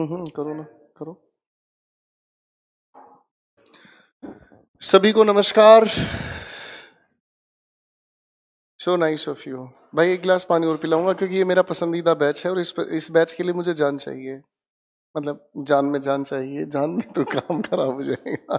हम्म, करो ना करो सभी को नमस्कार सो नाइस ऑफ यू भाई एक गिलास पानी और पिलाऊंगा क्योंकि ये मेरा पसंदीदा बैच है और इस इस बैच के लिए मुझे जान चाहिए मतलब जान में जान चाहिए जान में तो काम खराब हो जाएगा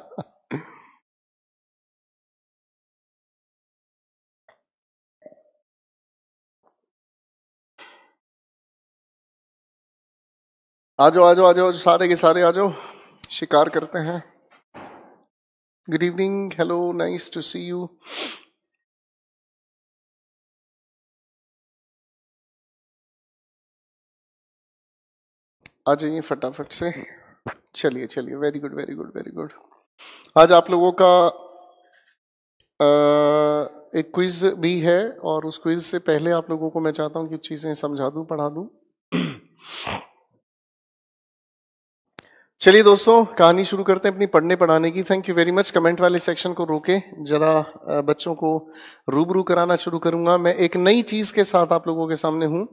आ जाओ आ जाओ आ जाओ सारे के सारे आ जाओ शिकार करते हैं good evening hello nice to see you आ जाइए फटाफट से चलिए चलिए very good very good very good आज आप लोगों का एक क्विज भी है और उस क्विज से पहले आप लोगों को मैं चाहता हूँ कि चीज़ें समझा दूं पढ़ा दूं चलिए दोस्तों कहानी शुरू करते हैं अपनी पढ़ने पढ़ाने की thank you very much comment वाले सेक्शन को रोके ज़रा बच्चों को रूबरू कराना शुरू करूंगा मैं एक नई चीज़ के साथ आप लोगों के सामने हूं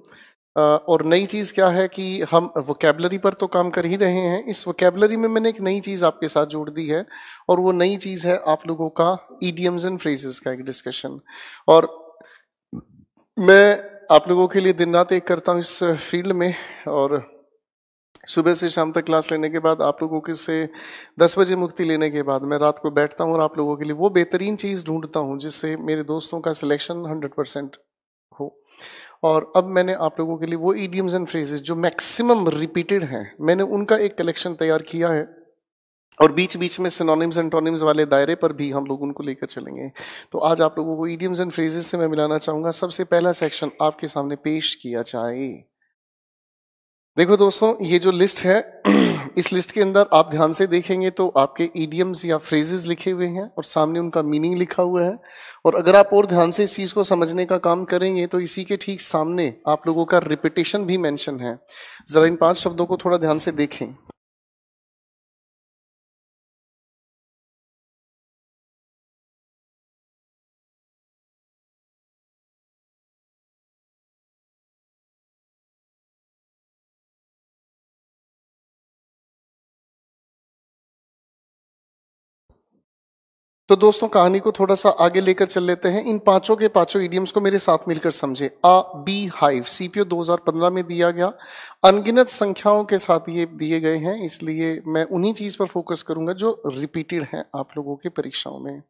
और नई चीज़ क्या है कि हम वोकेबलरी पर तो काम कर ही रहे हैं इस वोकेबलरी में मैंने एक नई चीज़ आपके साथ जोड़ दी है और वो नई चीज़ है आप लोगों का ईडियम्स एंड फ्रेजेस का एक डिस्कशन और मैं आप लोगों के लिए दिन रात एक करता हूँ इस फील्ड में और सुबह से शाम तक क्लास लेने के बाद आप लोगों के से दस बजे मुक्ति लेने के बाद मैं रात को बैठता हूँ और आप लोगों के लिए वो बेहतरीन चीज़ ढूंढता हूँ जिससे मेरे दोस्तों का सिलेक्शन हंड्रेड परसेंट हो और अब मैंने आप लोगों के लिए वो ईडियम्स एंड फ्रेजेस जो मैक्सिमम रिपीटेड हैं मैंने उनका एक कलेक्शन तैयार किया है और बीच बीच में सिनोनिम्स एंड टोनिम्स वाले दायरे पर भी हम लोग उनको लेकर चलेंगे तो आज आप लोगों को ईडियम्स एंड फ्रेजेस से मैं मिलाना चाहूँगा सबसे पहला सेक्शन आपके सामने पेश किया जाए देखो दोस्तों ये जो लिस्ट है इस लिस्ट के अंदर आप ध्यान से देखेंगे तो आपके ईडियम्स या फ्रेजेस लिखे हुए हैं और सामने उनका मीनिंग लिखा हुआ है और अगर आप और ध्यान से इस चीज़ को समझने का काम करेंगे तो इसी के ठीक सामने आप लोगों का रिपीटेशन भी मेंशन है ज़रा इन पांच शब्दों को थोड़ा ध्यान से देखें तो दोस्तों कहानी को थोड़ा सा आगे लेकर चल लेते हैं इन पांचों के पांचों इडियम्स को मेरे साथ मिलकर समझे आ बी हाइव सीपीओ 2015 में दिया गया अनगिनत संख्याओं के साथ ये दिए गए हैं इसलिए मैं उन्हीं चीज पर फोकस करूंगा जो रिपीटेड हैं आप लोगों के परीक्षाओं में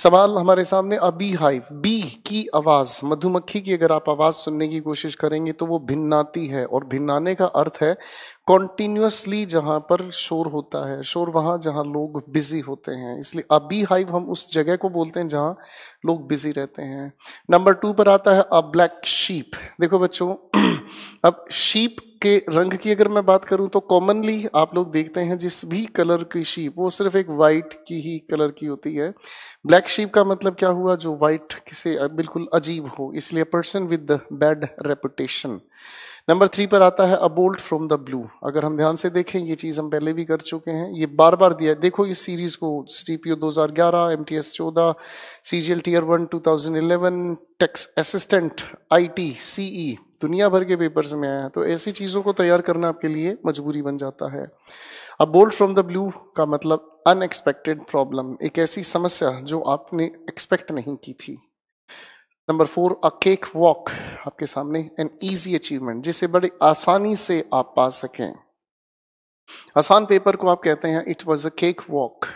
सवाल हमारे सामने अबी हाइव बी की आवाज मधुमक्खी की अगर आप आवाज सुनने की कोशिश करेंगे तो वो भिन्नाती है और भिन्नाने का अर्थ है कॉन्टिन्यूसली जहां पर शोर होता है शोर वहां जहां लोग बिजी होते हैं इसलिए अबी हाइव हम उस जगह को बोलते हैं जहां लोग बिजी रहते हैं नंबर टू पर आता है अ ब्लैक शीप देखो बच्चों अब शीप के रंग की अगर मैं बात करूं तो कॉमनली आप लोग देखते हैं जिस भी कलर की शीप वो सिर्फ एक वाइट की ही कलर की होती है ब्लैक शीप का मतलब क्या हुआ जो वाइट किसे बिल्कुल अजीब हो इसलिए person with bad reputation number three पर आता है अबोल्ट फ्रॉम द ब्लू अगर हम ध्यान से देखें ये चीज़ हम पहले भी कर चुके हैं ये बार बार दिया है देखो इस सीरीज़ को सी पी ओ दो हज़ार ग्यारह एम टी एस चौदह C G L T R one two thousand eleven tax assistant I T C E दुनिया भर के पेपर्स में आया है तो ऐसी चीज़ों को तैयार करना आपके लिए मजबूरी बन जाता है अब बोल्ड फ्रॉम द ब्लू का मतलब अनएक्सपेक्टेड प्रॉब्लम एक ऐसी समस्या जो आपने एक्सपेक्ट नहीं की थी number four a cake walk आपके सामने एन ईजी अचीवमेंट जिसे बड़े आसानी से आप पा सकें आसान पेपर को आप कहते हैं it was a cake walk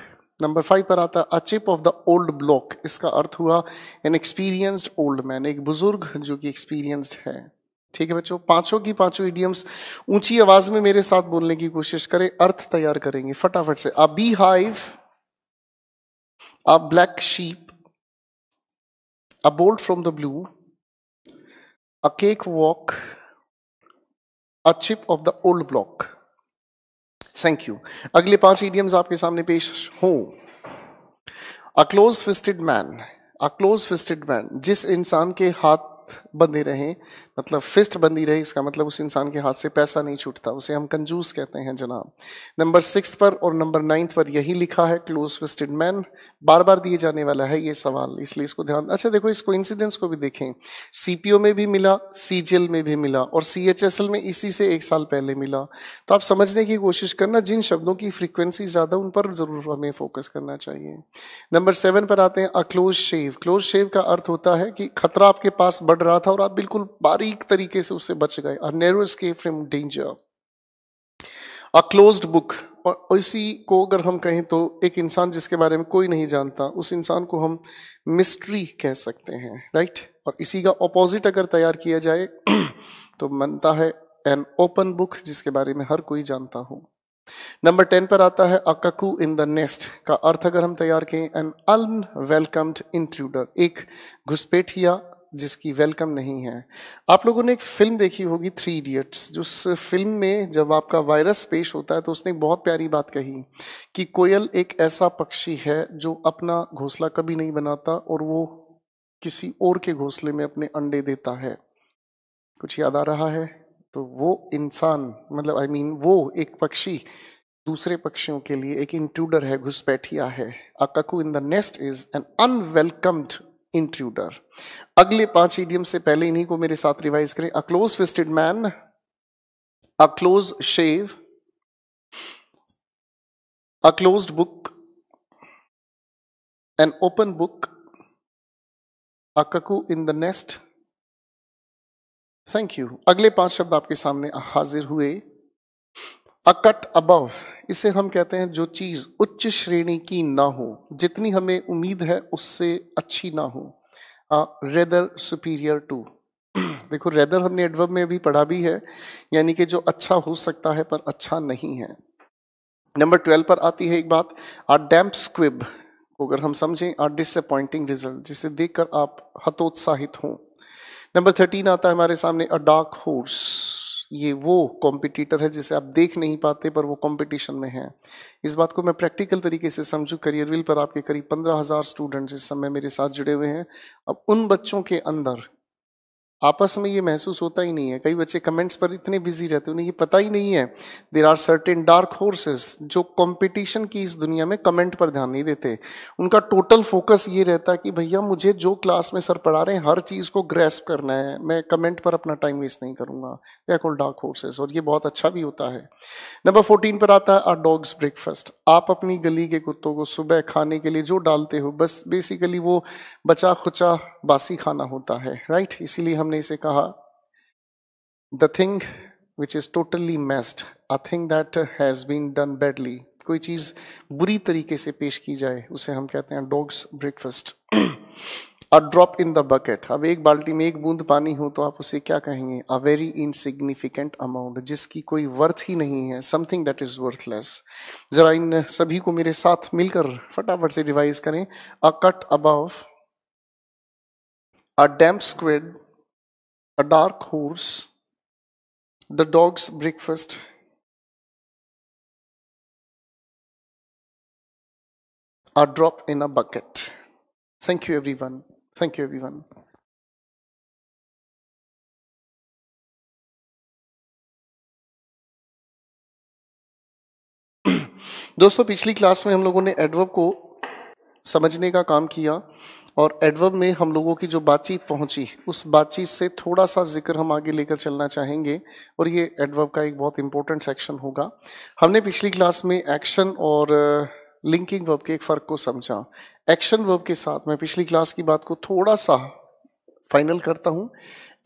number five पर आता है a chip of the old block इसका अर्थ हुआ एन एक्सपीरियंस्ड ओल्ड मैन एक बुजुर्ग जो कि एक्सपीरियंस्ड है ठीक है बच्चों पांचों की पांचों इडियम्स ऊंची आवाज में मेरे साथ बोलने की कोशिश करें अर्थ तैयार करेंगे फटाफट से a bee hive a black sheep a bolt from the blue a cake walk a chip of the old block thank you अगले पांच इडियम्स आपके सामने पेश हो a close fisted man a close fisted man जिस इंसान के हाथ हाथ बंधे रहे मतलब फिस्ट बंधी रहे इसका मतलब उस इंसान के हाथ से पैसा नहीं छूटता उसे हम कंजूस कहते हैं जनाब नंबर सिक्स पर और नंबर नाइन्थ पर यही लिखा है क्लोज फिस्टेड मैन बार बार दिए जाने वाला है ये सवाल इसलिए इसको ध्यान अच्छा देखो इसको इंसिडेंट्स को भी देखें सी में भी मिला सी में भी मिला और सी में इसी से एक साल पहले मिला तो आप समझने की कोशिश करना जिन शब्दों की फ्रिक्वेंसी ज़्यादा उन पर ज़रूर हमें फोकस करना चाहिए नंबर सेवन पर आते हैं अक्लोज शेव क्लोज शेव का अर्थ होता है कि खतरा आपके पास बढ़ बढ़ रहा था और आप बिल्कुल बारीक तरीके से उससे बच गए और narrow escape from danger a close book और इसी को अगर हम कहें तो एक इंसान जिसके बारे में कोई नहीं जानता उस इंसान को हम मिस्ट्री कह सकते हैं राइट और इसी का ऑपोजिट अगर तैयार किया जाए तो बनता है एन ओपन बुक जिसके बारे में हर कोई जानता हो नंबर टेन पर आता है अककू इन द नेस्ट का अर्थ अगर हम तैयार करें एन अनवेलकम्ड इंट्रूडर एक घुसपैठिया जिसकी वेलकम नहीं है आप लोगों ने एक फिल्म देखी होगी थ्री इडियट्स जो उस फिल्म में जब आपका वायरस पेश होता है तो उसने बहुत प्यारी बात कही कि कोयल एक ऐसा पक्षी है जो अपना घोंसला कभी नहीं बनाता और वो किसी और के घोंसले में अपने अंडे देता है कुछ याद आ रहा है तो वो इंसान मतलब आई I मीन mean, वो एक पक्षी दूसरे पक्षियों के लिए एक इंट्रूडर है घुसपैठिया है a cuckoo in the nest is an unwelcomed intruder अगले पांच इडियम से पहले इन्हीं को मेरे साथ रिवाइज करें a close fisted man a close shave a close book an open book a cuckoo in the nest thank you अगले पांच शब्द आपके सामने हाजिर हुए अकट अबव इसे हम कहते हैं जो चीज़ उच्च श्रेणी की ना हो जितनी हमें उम्मीद है उससे अच्छी ना हो रेदर सुपीरियर टू देखो रेदर हमने एडवर्ब में भी पढ़ा भी है यानी कि जो अच्छा हो सकता है पर अच्छा नहीं है नंबर ट्वेल्व पर आती है एक बात आ डैम्प स्क्विब को अगर हम समझें आ डिसअपॉइंटिंग रिजल्ट जिसे देखकर आप हतोत्साहित हो नंबर थर्टीन आता है हमारे सामने अ डार्क होर्स ये वो कॉम्पिटिटर है जिसे आप देख नहीं पाते पर वो कॉम्पिटिशन में है इस बात को मैं प्रैक्टिकल तरीके से समझू करियर विल पर आपके करीब पंद्रह हज़ार स्टूडेंट्स इस समय मेरे साथ जुड़े हुए हैं अब उन बच्चों के अंदर आपस में ये महसूस होता ही नहीं है कई बच्चे कमेंट्स पर इतने बिजी रहते हैं उन्हें ये पता ही नहीं है there are certain dark horses जो कंपटीशन की इस दुनिया में कमेंट पर ध्यान नहीं देते उनका टोटल फोकस ये रहता है कि भैया मुझे जो क्लास में सर पढ़ा रहे हैं हर चीज़ को ग्रेस्प करना है मैं कमेंट पर अपना टाइम वेस्ट नहीं करूंगा they are call dark horses और ये बहुत अच्छा भी होता है नंबर फोर्टीन पर आता है आर डॉग्स ब्रेकफास्ट आप अपनी गली के कुत्तों को सुबह खाने के लिए जो डालते हो बस बेसिकली वो बचा खुचा बासी खाना होता है राइट इसीलिए हम हमने इसे कहा the thing which is totally messed a thing that has been done badly कोई चीज़ बुरी तरीके से पेश की जाए उसे हम कहते हैं dog's breakfast a drop in the bucket अब एक बाल्टी में एक बूंद पानी हो तो आप उसे क्या कहेंगे अ वेरी इनसिग्निफिकेंट अमाउंट जिसकी कोई वर्थ ही नहीं है समथिंग दैट इज़ वर्थलेस ज़रा इन सभी को मेरे साथ मिलकर फटाफट से रिवाइज करें a cut above a damp squid a dark horse, the dog's breakfast. A drop in a bucket. Thank you, everyone. Thank you, everyone. दोस्तों पिछली क्लास में हम लोगों ने एडवर्ब को समझने का काम किया और एडवर्ब में हम लोगों की जो बातचीत पहुंची उस बातचीत से थोड़ा सा जिक्र हम आगे लेकर चलना चाहेंगे और ये एडवर्ब का एक बहुत इंपॉर्टेंट सेक्शन होगा हमने पिछली क्लास में एक्शन और लिंकिंग uh, वर्ब के एक फ़र्क को समझा एक्शन वर्ब के साथ मैं पिछली क्लास की बात को थोड़ा सा फाइनल करता हूँ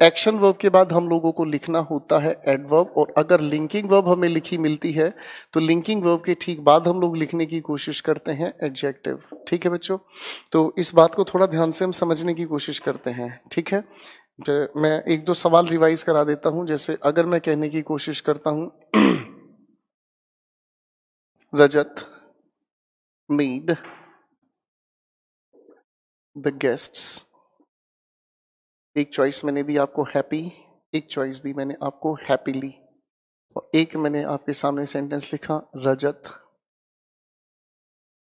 एक्शन वर्ब के बाद हम लोगों को लिखना होता है एडवर्ब और अगर लिंकिंग वर्ब हमें लिखी मिलती है तो लिंकिंग वर्ब के ठीक बाद हम लोग लिखने की कोशिश करते हैं एडजेक्टिव ठीक है बच्चों तो इस बात को थोड़ा ध्यान से हम समझने की कोशिश करते हैं ठीक है तो मैं एक दो सवाल रिवाइज करा देता हूं जैसे अगर मैं कहने की कोशिश करता हूं रजत मीड द गेस्ट्स एक चॉइस मैंने दी आपको हैप्पी एक चॉइस दी मैंने आपको हैप्पीली और एक मैंने आपके सामने सेंटेंस लिखा Rajat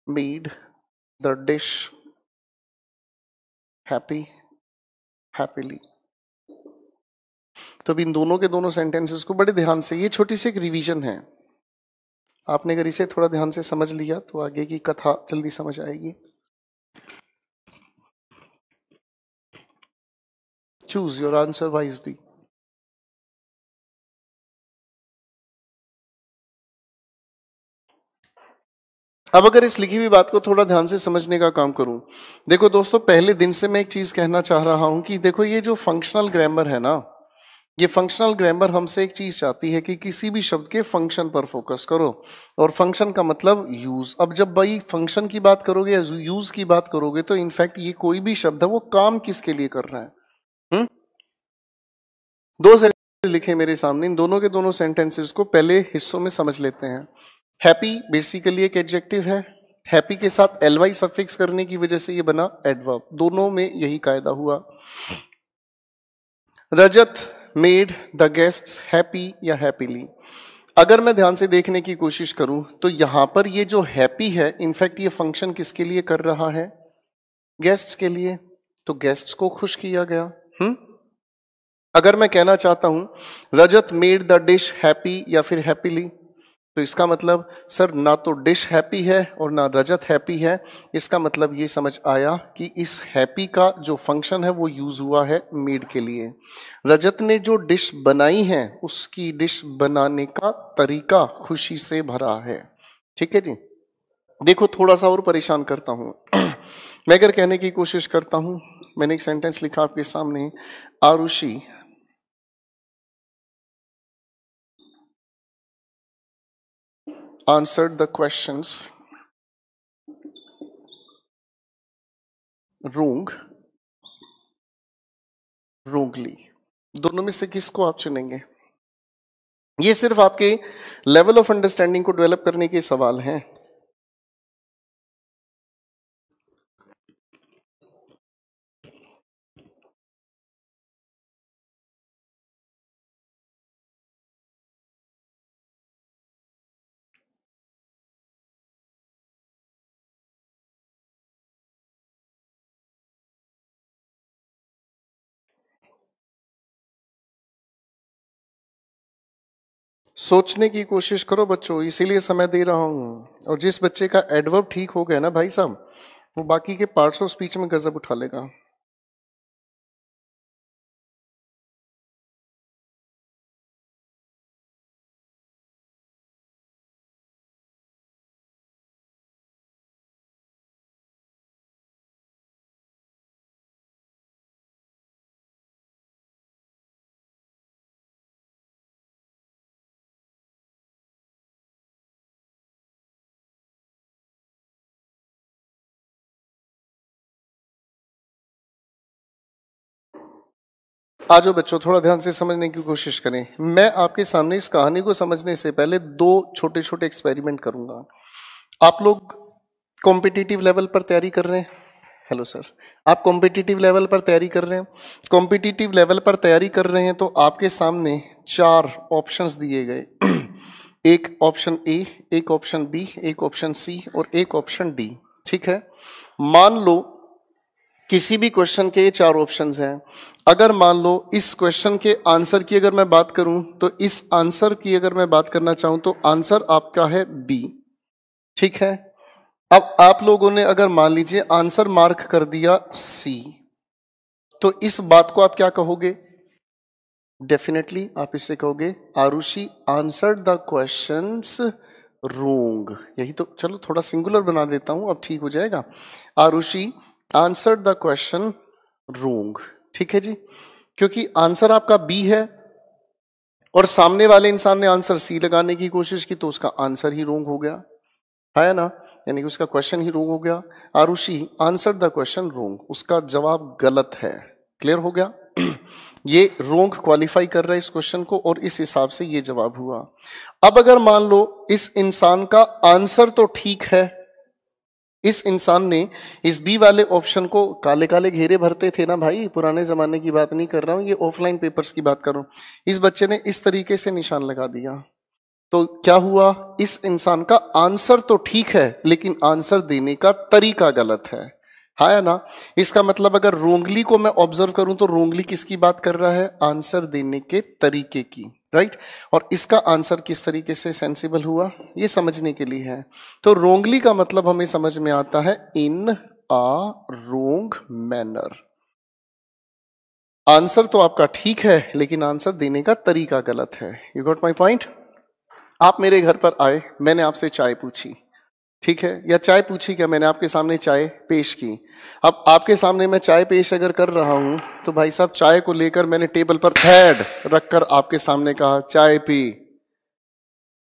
made the dish happy happily तो अभी इन दोनों के दोनों सेंटेंसेस को बड़े ध्यान से ये छोटी सी एक रिवीजन है आपने अगर इसे थोड़ा ध्यान से समझ लिया तो आगे की कथा जल्दी समझ आएगी choose your answer wisely. अब अगर इस लिखी हुई बात को थोड़ा ध्यान से समझने का काम करूं देखो दोस्तों पहले दिन से मैं एक चीज कहना चाह रहा हूं कि देखो ये जो फंक्शनल ग्रामर है ना ये फंक्शनल ग्रामर हमसे एक चीज चाहती है कि किसी भी शब्द के फंक्शन पर फोकस करो और फंक्शन का मतलब यूज अब जब भाई फंक्शन की बात करोगे या यूज की बात करोगे तो इनफैक्ट ये कोई भी शब्द है वो काम किसके लिए कर रहा है हम्म? दो सेंटेंस लिखे मेरे सामने इन दोनों के दोनों सेंटेंसेस को पहले हिस्सों में समझ लेते हैं हैप्पी बेसिकली एक एडजेक्टिव है हैप्पी के साथ एल वाई सफिक्स करने की वजह से ये बना एडवर्ब दोनों में यही कायदा हुआ Rajat made the guest happy या हैप्पीली अगर मैं ध्यान से देखने की कोशिश करूं तो यहां पर ये जो हैप्पी है इनफैक्ट ये फंक्शन किसके लिए कर रहा है गेस्ट्स के लिए तो गेस्ट्स को खुश किया गया अगर मैं कहना चाहता हूं Rajat made the dish happy या फिर हैप्पीली तो इसका मतलब सर ना तो डिश हैप्पी है और ना रजत हैप्पी है इसका मतलब ये समझ आया कि इस हैप्पी का जो फंक्शन है वो यूज़ हुआ है मेड के लिए रजत ने जो डिश बनाई है उसकी डिश बनाने का तरीका खुशी से भरा है ठीक है जी देखो थोड़ा सा और परेशान करता हूं मैं अगर कहने की कोशिश करता हूँ मैंने एक सेंटेंस लिखा आपके सामने Arushi answered the questions wrong, wrongly. दोनों में से किसको आप चुनेंगे ये सिर्फ आपके लेवल ऑफ अंडरस्टैंडिंग को डेवलप करने के सवाल हैं सोचने की कोशिश करो बच्चों इसीलिए समय दे रहा हूँ और जिस बच्चे का एडवर्ब ठीक हो गया ना भाई साहब वो बाकी के पार्ट्स ऑफ स्पीच में गजब उठा लेगा आज बच्चों थोड़ा ध्यान से समझने की कोशिश करें मैं आपके सामने इस कहानी को समझने से पहले दो छोटे छोटे एक्सपेरिमेंट करूंगा आप लोग कॉम्पिटिटिव लेवल पर तैयारी कर रहे हैं हेलो सर आप कॉम्पिटिटिव लेवल पर तैयारी कर रहे हैं कॉम्पिटिटिव लेवल पर तैयारी कर रहे हैं तो आपके सामने चार ऑप्शन दिए गए एक ऑप्शन ए एक ऑप्शन बी एक ऑप्शन सी और एक ऑप्शन डी ठीक है मान लो किसी भी क्वेश्चन के चार ऑप्शंस हैं अगर मान लो इस क्वेश्चन के आंसर की अगर मैं बात करूं तो इस आंसर की अगर मैं बात करना चाहूं तो आंसर आपका है बी ठीक है अब आप लोगों ने अगर मान लीजिए आंसर मार्क कर दिया सी तो इस बात को आप क्या कहोगे डेफिनेटली आप इसे कहोगे Arushi answer the question wrong यही तो चलो थोड़ा सिंगुलर बना देता हूं अब ठीक हो जाएगा Arushi answer the question wrong ठीक है जी क्योंकि आंसर आपका बी है और सामने वाले इंसान ने आंसर सी लगाने की कोशिश की तो उसका आंसर ही रोंग हो गया है ना यानी कि उसका क्वेश्चन ही रोंग हो गया Arushi answer the question wrong उसका जवाब गलत है क्लियर हो गया ये रोंग क्वालिफाई कर रहा है इस क्वेश्चन को और इस हिसाब से ये जवाब हुआ अब अगर मान लो इस इंसान का आंसर तो ठीक है इस इंसान ने इस बी वाले ऑप्शन को काले काले घेरे भरते थे ना भाई पुराने ज़माने की बात नहीं कर रहा हूँ ये ऑफलाइन पेपर्स की बात कर रहा हूँ इस बच्चे ने इस तरीके से निशान लगा दिया तो क्या हुआ इस इंसान का आंसर तो ठीक है लेकिन आंसर देने का तरीका गलत है है ना इसका मतलब अगर रोंगली को मैं ऑब्जर्व करूं तो रोंगली किसकी बात कर रहा है आंसर देने के तरीके की राइट right? और इसका आंसर किस तरीके से सेंसिबल हुआ ये समझने के लिए है तो रोंगली का मतलब हमें समझ में आता है इन अ रोंग मैनर आंसर तो आपका ठीक है लेकिन आंसर देने का तरीका गलत है यू गॉट माई पॉइंट आप मेरे घर पर आए मैंने आपसे चाय पूछी ठीक है या चाय पूछी क्या मैंने आपके सामने चाय पेश की अब आपके सामने मैं चाय पेश अगर कर रहा हूं तो भाई साहब चाय को लेकर मैंने टेबल पर थैड रखकर आपके सामने कहा चाय पी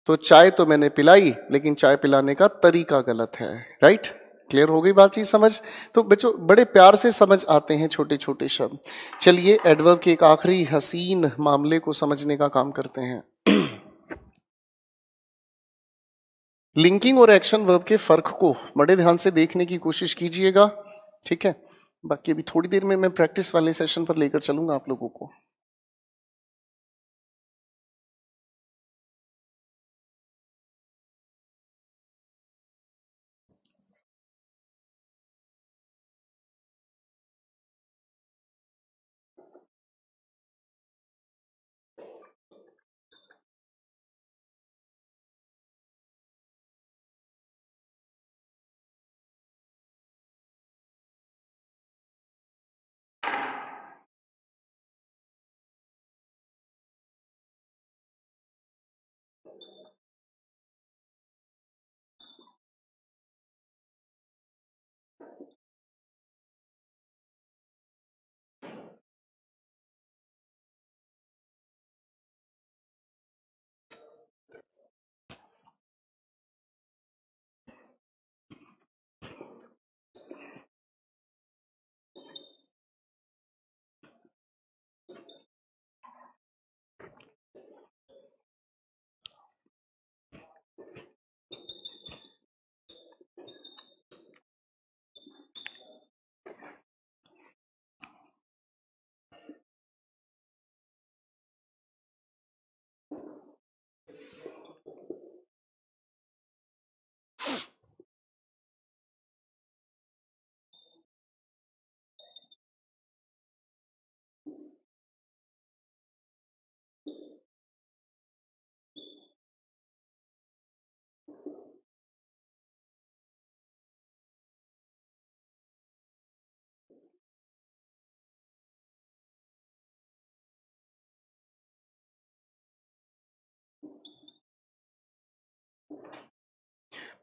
तो चाय तो मैंने पिलाई लेकिन चाय पिलाने का तरीका गलत है राइट क्लियर हो गई बात चीज समझ तो बच्चों बड़े प्यार से समझ आते हैं छोटे छोटे शब्द चलिए एडवर्ब के एक आखिरी हसीन मामले को समझने का काम करते हैं लिंकिंग और एक्शन वर्ब के फर्क को बड़े ध्यान से देखने की कोशिश कीजिएगा ठीक है बाकी अभी थोड़ी देर में मैं प्रैक्टिस वाले सेशन पर लेकर चलूंगा आप लोगों को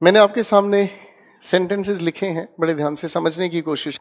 मैंने आपके सामने सेंटेंसेस लिखे हैं बड़े ध्यान से समझने की कोशिश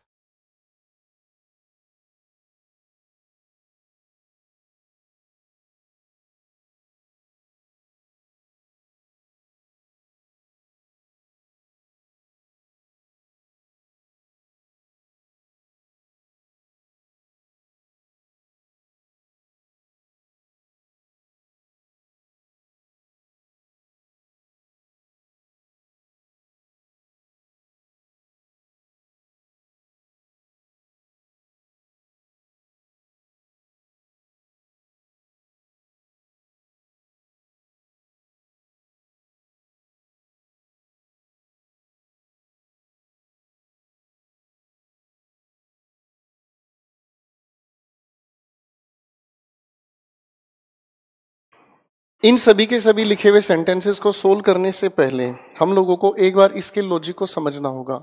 इन सभी के सभी लिखे हुए सेंटेंसेस को सोल्व करने से पहले हम लोगों को एक बार इसके लॉजिक को समझना होगा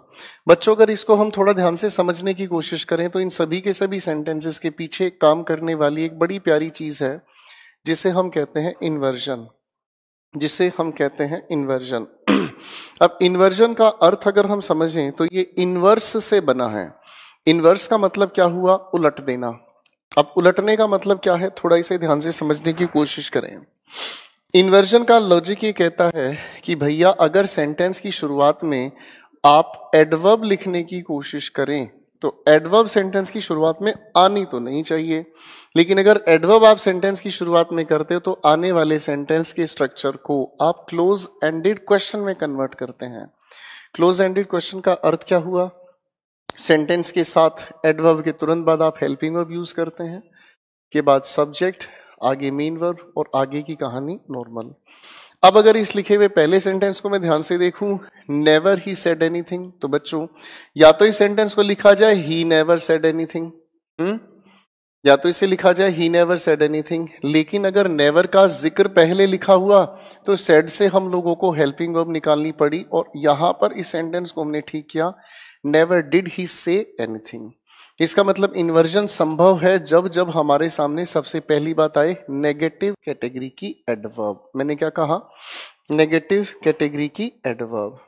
बच्चों अगर इसको हम थोड़ा ध्यान से समझने की कोशिश करें तो इन सभी के सभी सेंटेंसेस के पीछे काम करने वाली एक बड़ी प्यारी चीज है जिसे हम कहते हैं इन्वर्जन जिसे हम कहते हैं इन्वर्जन अब इन्वर्जन का अर्थ अगर हम समझें तो ये इन्वर्स से बना है इन्वर्स का मतलब क्या हुआ उलट देना अब उलटने का मतलब क्या है थोड़ा इसे ध्यान से समझने की कोशिश करें इन्वर्जन का लॉजिक ये कहता है कि भैया अगर सेंटेंस की शुरुआत में आप एडवर्ब लिखने की कोशिश करें तो एडवर्ब सेंटेंस की शुरुआत में आनी तो नहीं चाहिए लेकिन अगर एडवर्ब आप सेंटेंस की शुरुआत में करते हो तो आने वाले सेंटेंस के स्ट्रक्चर को आप क्लोज एंडेड क्वेश्चन में कन्वर्ट करते हैं क्लोज एंडेड क्वेश्चन का अर्थ क्या हुआ सेंटेंस के साथ एडवर्ब के तुरंत बाद आप हेल्पिंग वर्ब यूज़ करते हैं के बाद सब्जेक्ट आगे मेन वर्ब और आगे की कहानी नॉर्मल अब अगर इस लिखे हुए पहले सेंटेंस को मैं ध्यान से देखूं नेवर ही सेड एनीथिंग तो बच्चों या तो इस सेंटेंस को लिखा जाए ही नेवर सेड एनीथिंग या तो इसे लिखा जाए ही नेवर सेड एनीथिंग लेकिन अगर नेवर का जिक्र पहले लिखा हुआ तो सेड से हम लोगों को हेल्पिंग वर्ब निकालनी पड़ी और यहाँ पर इस सेंटेंस को हमने ठीक किया never did he say anything इसका मतलब इन्वर्जन संभव है जब जब हमारे सामने सबसे पहली बात आए नेगेटिव कैटेगरी की एडवर्ब मैंने क्या कहा नेगेटिव कैटेगरी की एडवर्ब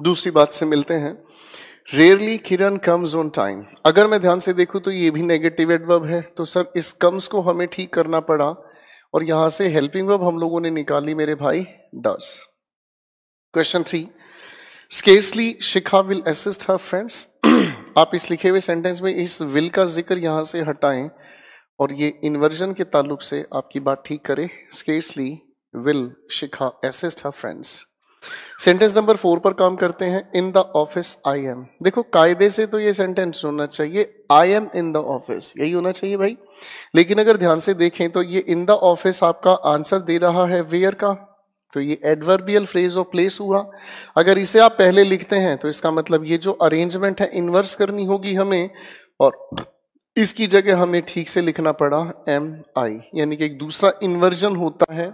दूसरी बात से मिलते हैं rarely Kiran comes on time अगर मैं ध्यान से देखूं तो ये भी नेगेटिव एडवर्ब है तो सर इस कम्स को हमें ठीक करना पड़ा और यहां से हेल्पिंग वर्ब हम लोगों ने निकाली मेरे भाई डस question three scarcely Shikha will assist her friends आप इस लिखे हुए सेंटेंस में इस विल का जिक्र यहां से हटाएं और ये इन्वर्जन के ताल्लुक से आपकी बात ठीक करे scarcely will Shikha assist her friends sentence number four पर काम करते हैं in the office I am देखो कायदे से तो ये सेंटेंस होना चाहिए I am in the office यही होना चाहिए भाई लेकिन अगर ध्यान से देखें तो ये इन द ऑफिस आपका आंसर दे रहा है वेयर का तो ये एडवर्बियल फ्रेज ऑफ प्लेस हुआ अगर इसे आप पहले लिखते हैं तो इसका मतलब ये जो अरेंजमेंट है इनवर्स करनी होगी हमें और इसकी जगह हमें ठीक से लिखना पड़ा एम आई यानी कि एक दूसरा इन्वर्जन होता है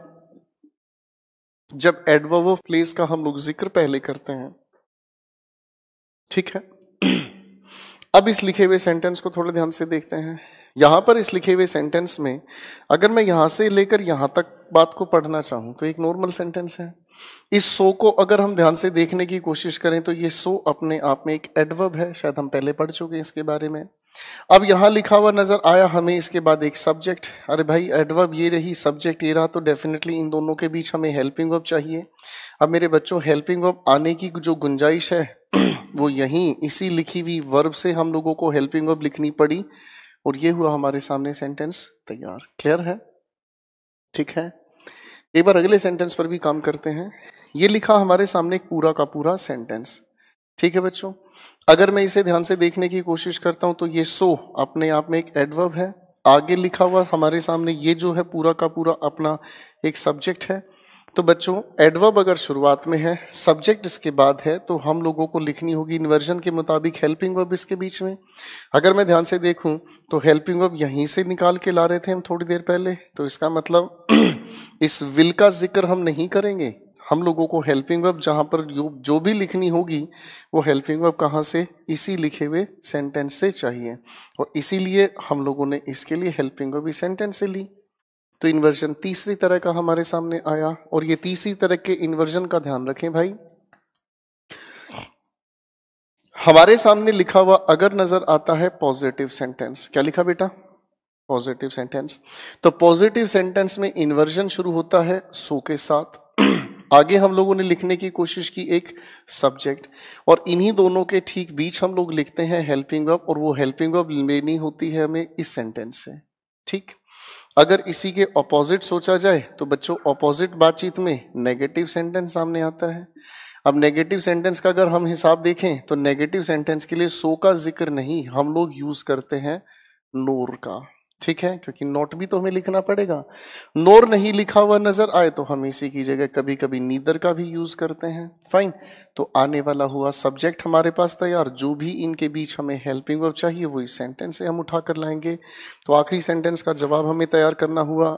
जब एडवर्व ऑफ प्लेस का हम लोग जिक्र पहले करते हैं ठीक है अब इस लिखे हुए सेंटेंस को थोड़े ध्यान से देखते हैं यहां पर इस लिखे हुए सेंटेंस में अगर मैं यहां से लेकर यहां तक बात को पढ़ना चाहूं तो एक नॉर्मल सेंटेंस है इस सो को अगर हम ध्यान से देखने की कोशिश करें तो ये सो अपने आप में एक एडवर्ब है शायद हम पहले पढ़ चुके हैं इसके बारे में अब यहां लिखा हुआ नज़र आया हमें इसके बाद एक सब्जेक्ट अरे भाई एडवर्ब ये रही सब्जेक्ट ये रहा तो डेफिनेटली इन दोनों के बीच हमें हेल्पिंग वर्ब चाहिए अब मेरे बच्चों हेल्पिंग वर्ब आने की जो गुंजाइश है वो यहीं इसी लिखी हुई वर्ब से हम लोगों को हेल्पिंग वर्ब लिखनी पड़ी और ये हुआ हमारे सामने सेंटेंस तैयार क्लियर है ठीक है एक बार अगले सेंटेंस पर भी काम करते हैं ये लिखा हमारे सामने पूरा का पूरा सेंटेंस ठीक है बच्चों अगर मैं इसे ध्यान से देखने की कोशिश करता हूं तो ये सो अपने आप में एक एडवर्ब है आगे लिखा हुआ हमारे सामने ये जो है पूरा का पूरा अपना एक सब्जेक्ट है तो बच्चों एडवर्ब अगर शुरुआत में है सब्जेक्ट इसके बाद है तो हम लोगों को लिखनी होगी इन्वर्जन के मुताबिक हेल्पिंग वर्ब इसके बीच में अगर मैं ध्यान से देखूं तो हेल्पिंग वर्ब यहीं से निकाल के ला रहे थे हम थोड़ी देर पहले तो इसका मतलब इस विल का जिक्र हम नहीं करेंगे हम लोगों को हेल्पिंग वर्ब जहाँ पर जो जो भी लिखनी होगी वो हेल्पिंग वर्ब कहाँ से इसी लिखे हुए सेंटेंस से चाहिए और इसीलिए हम लोगों ने इसके लिए हेल्पिंग वर्ब इस सेंटेंस से ली तो इन्वर्जन तीसरी तरह का हमारे सामने आया और ये तीसरी तरह के इन्वर्जन का ध्यान रखें भाई हमारे सामने लिखा हुआ अगर नजर आता है पॉजिटिव सेंटेंस क्या लिखा बेटा पॉजिटिव सेंटेंस तो पॉजिटिव सेंटेंस में इन्वर्जन शुरू होता है सो के साथ आगे हम लोगों ने लिखने की कोशिश की एक सब्जेक्ट और इन्हीं दोनों के ठीक बीच हम लोग लिखते हैं हेल्पिंग वर्ब और वो हेल्पिंग वर्ब लेनी होती है हमें इस सेंटेंस से ठीक अगर इसी के ऑपोजिट सोचा जाए तो बच्चों ऑपोजिट बातचीत में नेगेटिव सेंटेंस सामने आता है अब नेगेटिव सेंटेंस का अगर हम हिसाब देखें तो नेगेटिव सेंटेंस के लिए सो का जिक्र नहीं हम लोग यूज करते हैं नूर का ठीक है क्योंकि नोट भी तो हमें लिखना पड़ेगा नोर नहीं लिखा हुआ नजर आए तो हम इसी की जगह कभी कभी नीदर का भी यूज करते हैं फाइन तो आने वाला हुआ सब्जेक्ट हमारे पास तैयार जो भी इनके बीच हमें हेल्पिंग वर्ब चाहिए वो इस सेंटेंस से हम उठा कर लाएंगे तो आखिरी सेंटेंस का जवाब हमें तैयार करना हुआ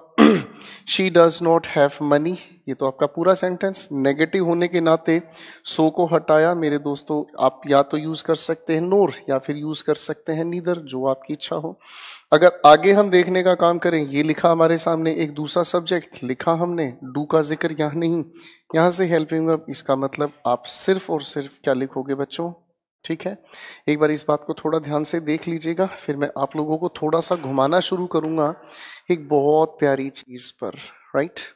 she does not have money ये तो आपका पूरा सेंटेंस नेगेटिव होने के नाते सो को हटाया मेरे दोस्तों आप या तो यूज़ कर सकते हैं नोर या फिर यूज़ कर सकते हैं नीदर जो आपकी इच्छा हो अगर आगे हम देखने का काम करें ये लिखा हमारे सामने एक दूसरा सब्जेक्ट लिखा हमने डू का जिक्र यहाँ नहीं यहाँ से हेल्पिंग अब इसका मतलब आप सिर्फ और सिर्फ क्या लिखोगे बच्चों ठीक है एक बार इस बात को थोड़ा ध्यान से देख लीजिएगा फिर मैं आप लोगों को थोड़ा सा घुमाना शुरू करूंगा एक बहुत प्यारी चीज़ पर राइट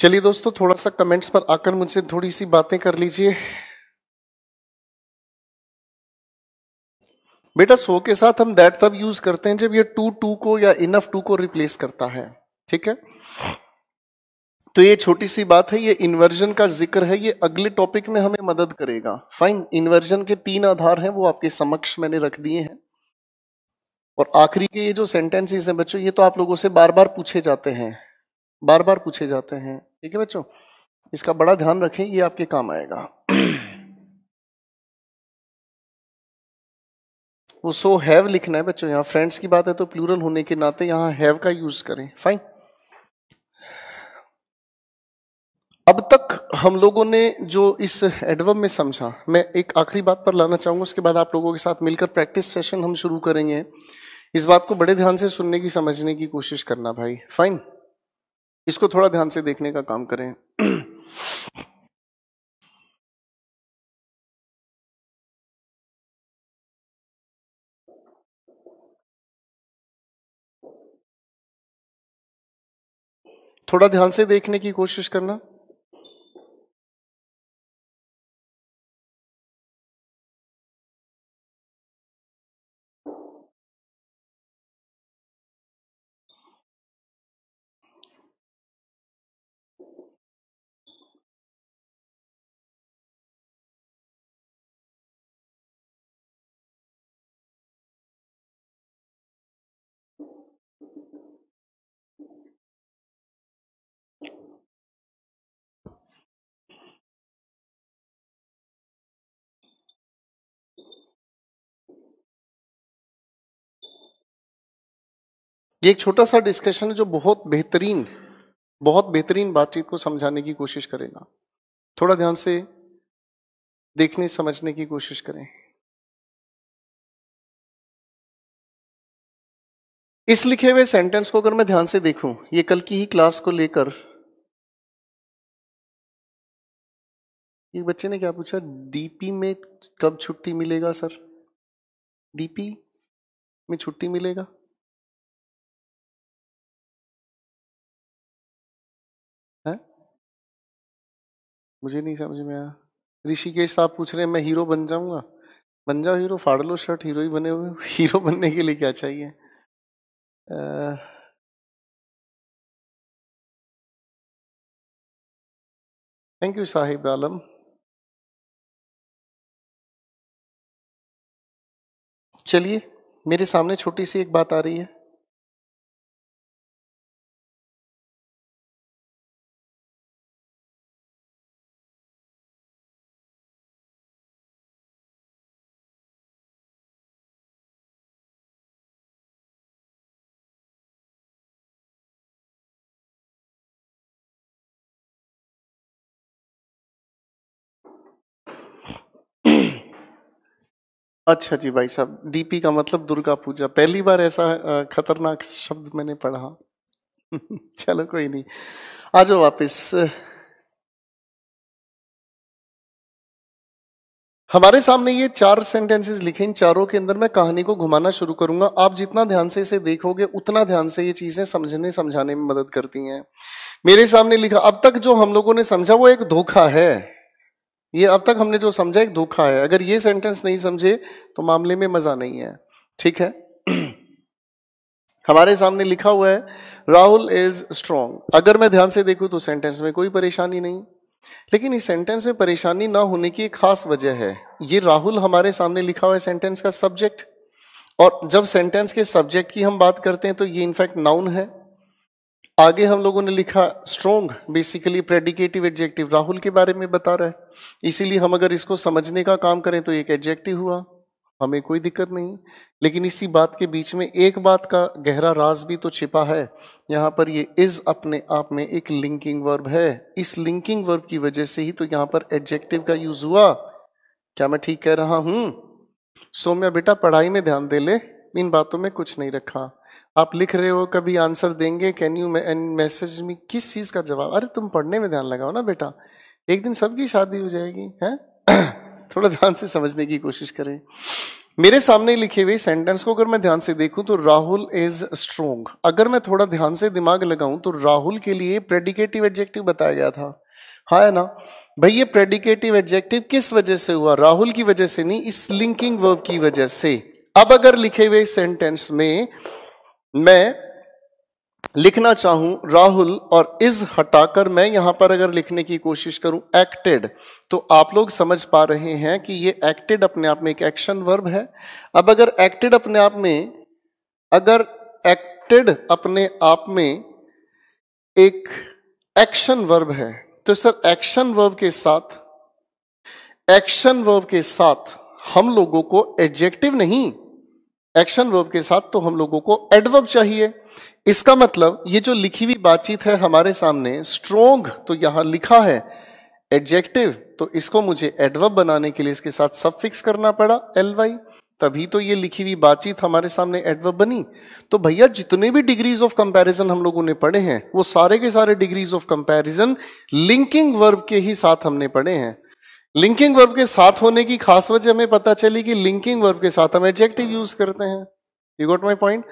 चलिए दोस्तों थोड़ा सा कमेंट्स पर आकर मुझसे थोड़ी सी बातें कर लीजिए बेटा सो के साथ हम दैट तब यूज करते हैं जब ये टू टू को या इनफ टू को रिप्लेस करता है ठीक है तो ये छोटी सी बात है ये इन्वर्जन का जिक्र है ये अगले टॉपिक में हमें मदद करेगा फाइन इन्वर्जन के तीन आधार हैं वो आपके समक्ष मैंने रख दिए हैं और आखिरी के ये जो सेंटेंसेस हैं बच्चों ये तो आप लोगों से बार बार पूछे जाते हैं बार बार पूछे जाते हैं ठीक है बच्चों इसका बड़ा ध्यान रखें ये आपके काम आएगा वो सो हैव लिखना है बच्चों यहाँ फ्रेंड्स की बात है तो प्लूरल होने के नाते यहाँ हैव का यूज करें फाइन अब तक हम लोगों ने जो इस एडवम में समझा मैं एक आखिरी बात पर लाना चाहूंगा उसके बाद आप लोगों के साथ मिलकर प्रैक्टिस सेशन हम शुरू करेंगे इस बात को बड़े ध्यान से सुनने की समझने की कोशिश करना भाई फाइन इसको थोड़ा ध्यान से देखने का काम करें थोड़ा ध्यान से देखने की कोशिश करना ये एक छोटा सा डिस्कशन है जो बहुत बेहतरीन बहुत बेहतरीन बातचीत को समझाने की कोशिश करेगा थोड़ा ध्यान से देखने समझने की कोशिश करें इस लिखे हुए सेंटेंस को अगर मैं ध्यान से देखूं ये कल की ही क्लास को लेकर एक बच्चे ने क्या पूछा डीपी में कब छुट्टी मिलेगा सर डीपी में छुट्टी मिलेगा मुझे नहीं समझ में आया ऋषिकेश साहब पूछ रहे हैं मैं हीरो बन जाऊंगा बन जाओ हीरो फाड़ लो शर्ट हीरो ही बने हुए हीरो बनने के लिए क्या चाहिए आ... थैंक यू साहिब आलम चलिए मेरे सामने छोटी सी एक बात आ रही है अच्छा जी भाई साहब डीपी का मतलब दुर्गा पूजा पहली बार ऐसा खतरनाक शब्द मैंने पढ़ा चलो कोई नहीं आ जाओ वापिस हमारे सामने ये चार सेंटेंसेस लिखे इन चारों के अंदर मैं कहानी को घुमाना शुरू करूंगा आप जितना ध्यान से इसे देखोगे उतना ध्यान से ये चीजें समझने समझाने में मदद करती हैं मेरे सामने लिखा अब तक जो हम लोगों ने समझा वो एक धोखा है ये अब तक हमने जो समझा एक धोखा है अगर ये सेंटेंस नहीं समझे तो मामले में मजा नहीं है ठीक है हमारे सामने लिखा हुआ है राहुल इज स्ट्रॉन्ग अगर मैं ध्यान से देखूं तो सेंटेंस में कोई परेशानी नहीं लेकिन इस सेंटेंस में परेशानी ना होने की एक खास वजह है ये राहुल हमारे सामने लिखा हुआ है सेंटेंस का सब्जेक्ट और जब सेंटेंस के सब्जेक्ट की हम बात करते हैं तो ये इनफैक्ट नाउन है आगे हम लोगों ने लिखा strong basically predicative adjective Rahul के बारे में बता रहा है इसीलिए हम अगर इसको समझने का काम करें तो एक एडजेक्टिव हुआ हमें कोई दिक्कत नहीं लेकिन इसी बात के बीच में एक बात का गहरा राज भी तो छिपा है यहाँ पर ये इज अपने आप में एक लिंकिंग वर्ब है इस लिंकिंग वर्ब की वजह से ही तो यहाँ पर एडजेक्टिव का यूज हुआ क्या मैं ठीक कह रहा हूँ सौम्या बेटा पढ़ाई में ध्यान दे ले इन बातों में कुछ नहीं रखा आप लिख रहे हो कभी आंसर देंगे कैन यू मैसेज मी किस चीज का जवाब अरे तुम पढ़ने में ध्यान लगाओ ना बेटा एक दिन सबकी शादी हो जाएगी है थोड़ा ध्यान से समझने की कोशिश करें मेरे सामने लिखे हुए सेंटेंस को अगर मैं ध्यान से देखूं तो राहुल इज स्ट्रोंग अगर मैं थोड़ा ध्यान से दिमाग लगाऊं तो राहुल के लिए प्रेडिकेटिव एडजेक्टिव बताया गया था हा है ना भाई ये प्रेडिकेटिव एडजेक्टिव किस वजह से हुआ राहुल की वजह से नहीं इस लिंकिंग वर्ब की वजह से अब अगर लिखे हुए सेंटेंस में मैं लिखना चाहूं राहुल और इज हटाकर मैं यहां पर अगर लिखने की कोशिश करूं एक्टेड तो आप लोग समझ पा रहे हैं कि ये एक्टेड अपने आप में एक एक्शन वर्ब है अब अगर एक्टेड अपने आप में अगर एक्टेड अपने आप में एक एक्शन वर्ब है तो सर एक्शन वर्ब के साथ एक्शन वर्ब के साथ हम लोगों को एडजेक्टिव नहीं एक्शन वर्ब के साथ तो हम लोगों को एडवर्ब चाहिए इसका मतलब ये जो लिखी हुई बातचीत है हमारे सामने स्ट्रोंग तो यहां लिखा है एडजेक्टिव तो इसको मुझे एडवर्ब बनाने के लिए इसके साथ सब फिक्स करना पड़ा एल वाई तभी तो ये लिखी हुई बातचीत हमारे सामने एडवर्ब बनी तो भैया जितने भी डिग्रीज ऑफ कंपैरिजन हम लोगों ने पढ़े हैं वो सारे के सारे degrees of comparison linking verb के ही साथ हमने पढ़े हैं लिंकिंग वर्ब के साथ होने की खास वजह हमें पता चली कि लिंकिंग वर्ब के साथ हम एडजेक्टिव यूज करते हैं यू गोट माई पॉइंट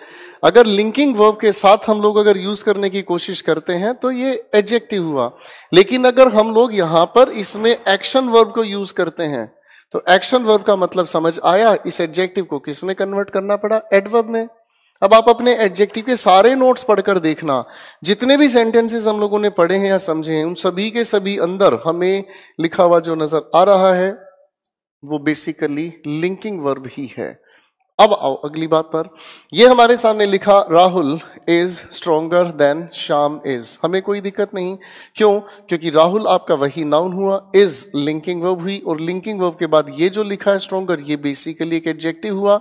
अगर लिंकिंग वर्ब के साथ हम लोग अगर यूज करने की कोशिश करते हैं तो ये एडजेक्टिव हुआ लेकिन अगर हम लोग यहां पर इसमें एक्शन वर्ब को यूज करते हैं तो एक्शन वर्ब का मतलब समझ आया इस एडजेक्टिव को किस में कन्वर्ट करना पड़ा एडवर्ब में अब आप अपने एडजेक्टिव के सारे नोट्स पढ़कर देखना जितने भी सेंटेंसेस हम लोगों ने पढ़े हैं या समझे हैं उन सभी के सभी अंदर हमें लिखा हुआ जो नजर आ रहा है वो बेसिकली लिंकिंग वर्ब ही है अब आओ अगली बात पर यह हमारे सामने लिखा Rahul is stronger than Sham is हमें कोई दिक्कत नहीं क्यों क्योंकि राहुल आपका वही नाउन हुआ इज लिंकिंग वर्ब हुई और लिंकिंग वर्ब के बाद ये जो लिखा है स्ट्रोंगर ये बेसिकली एक एडजेक्टिव हुआ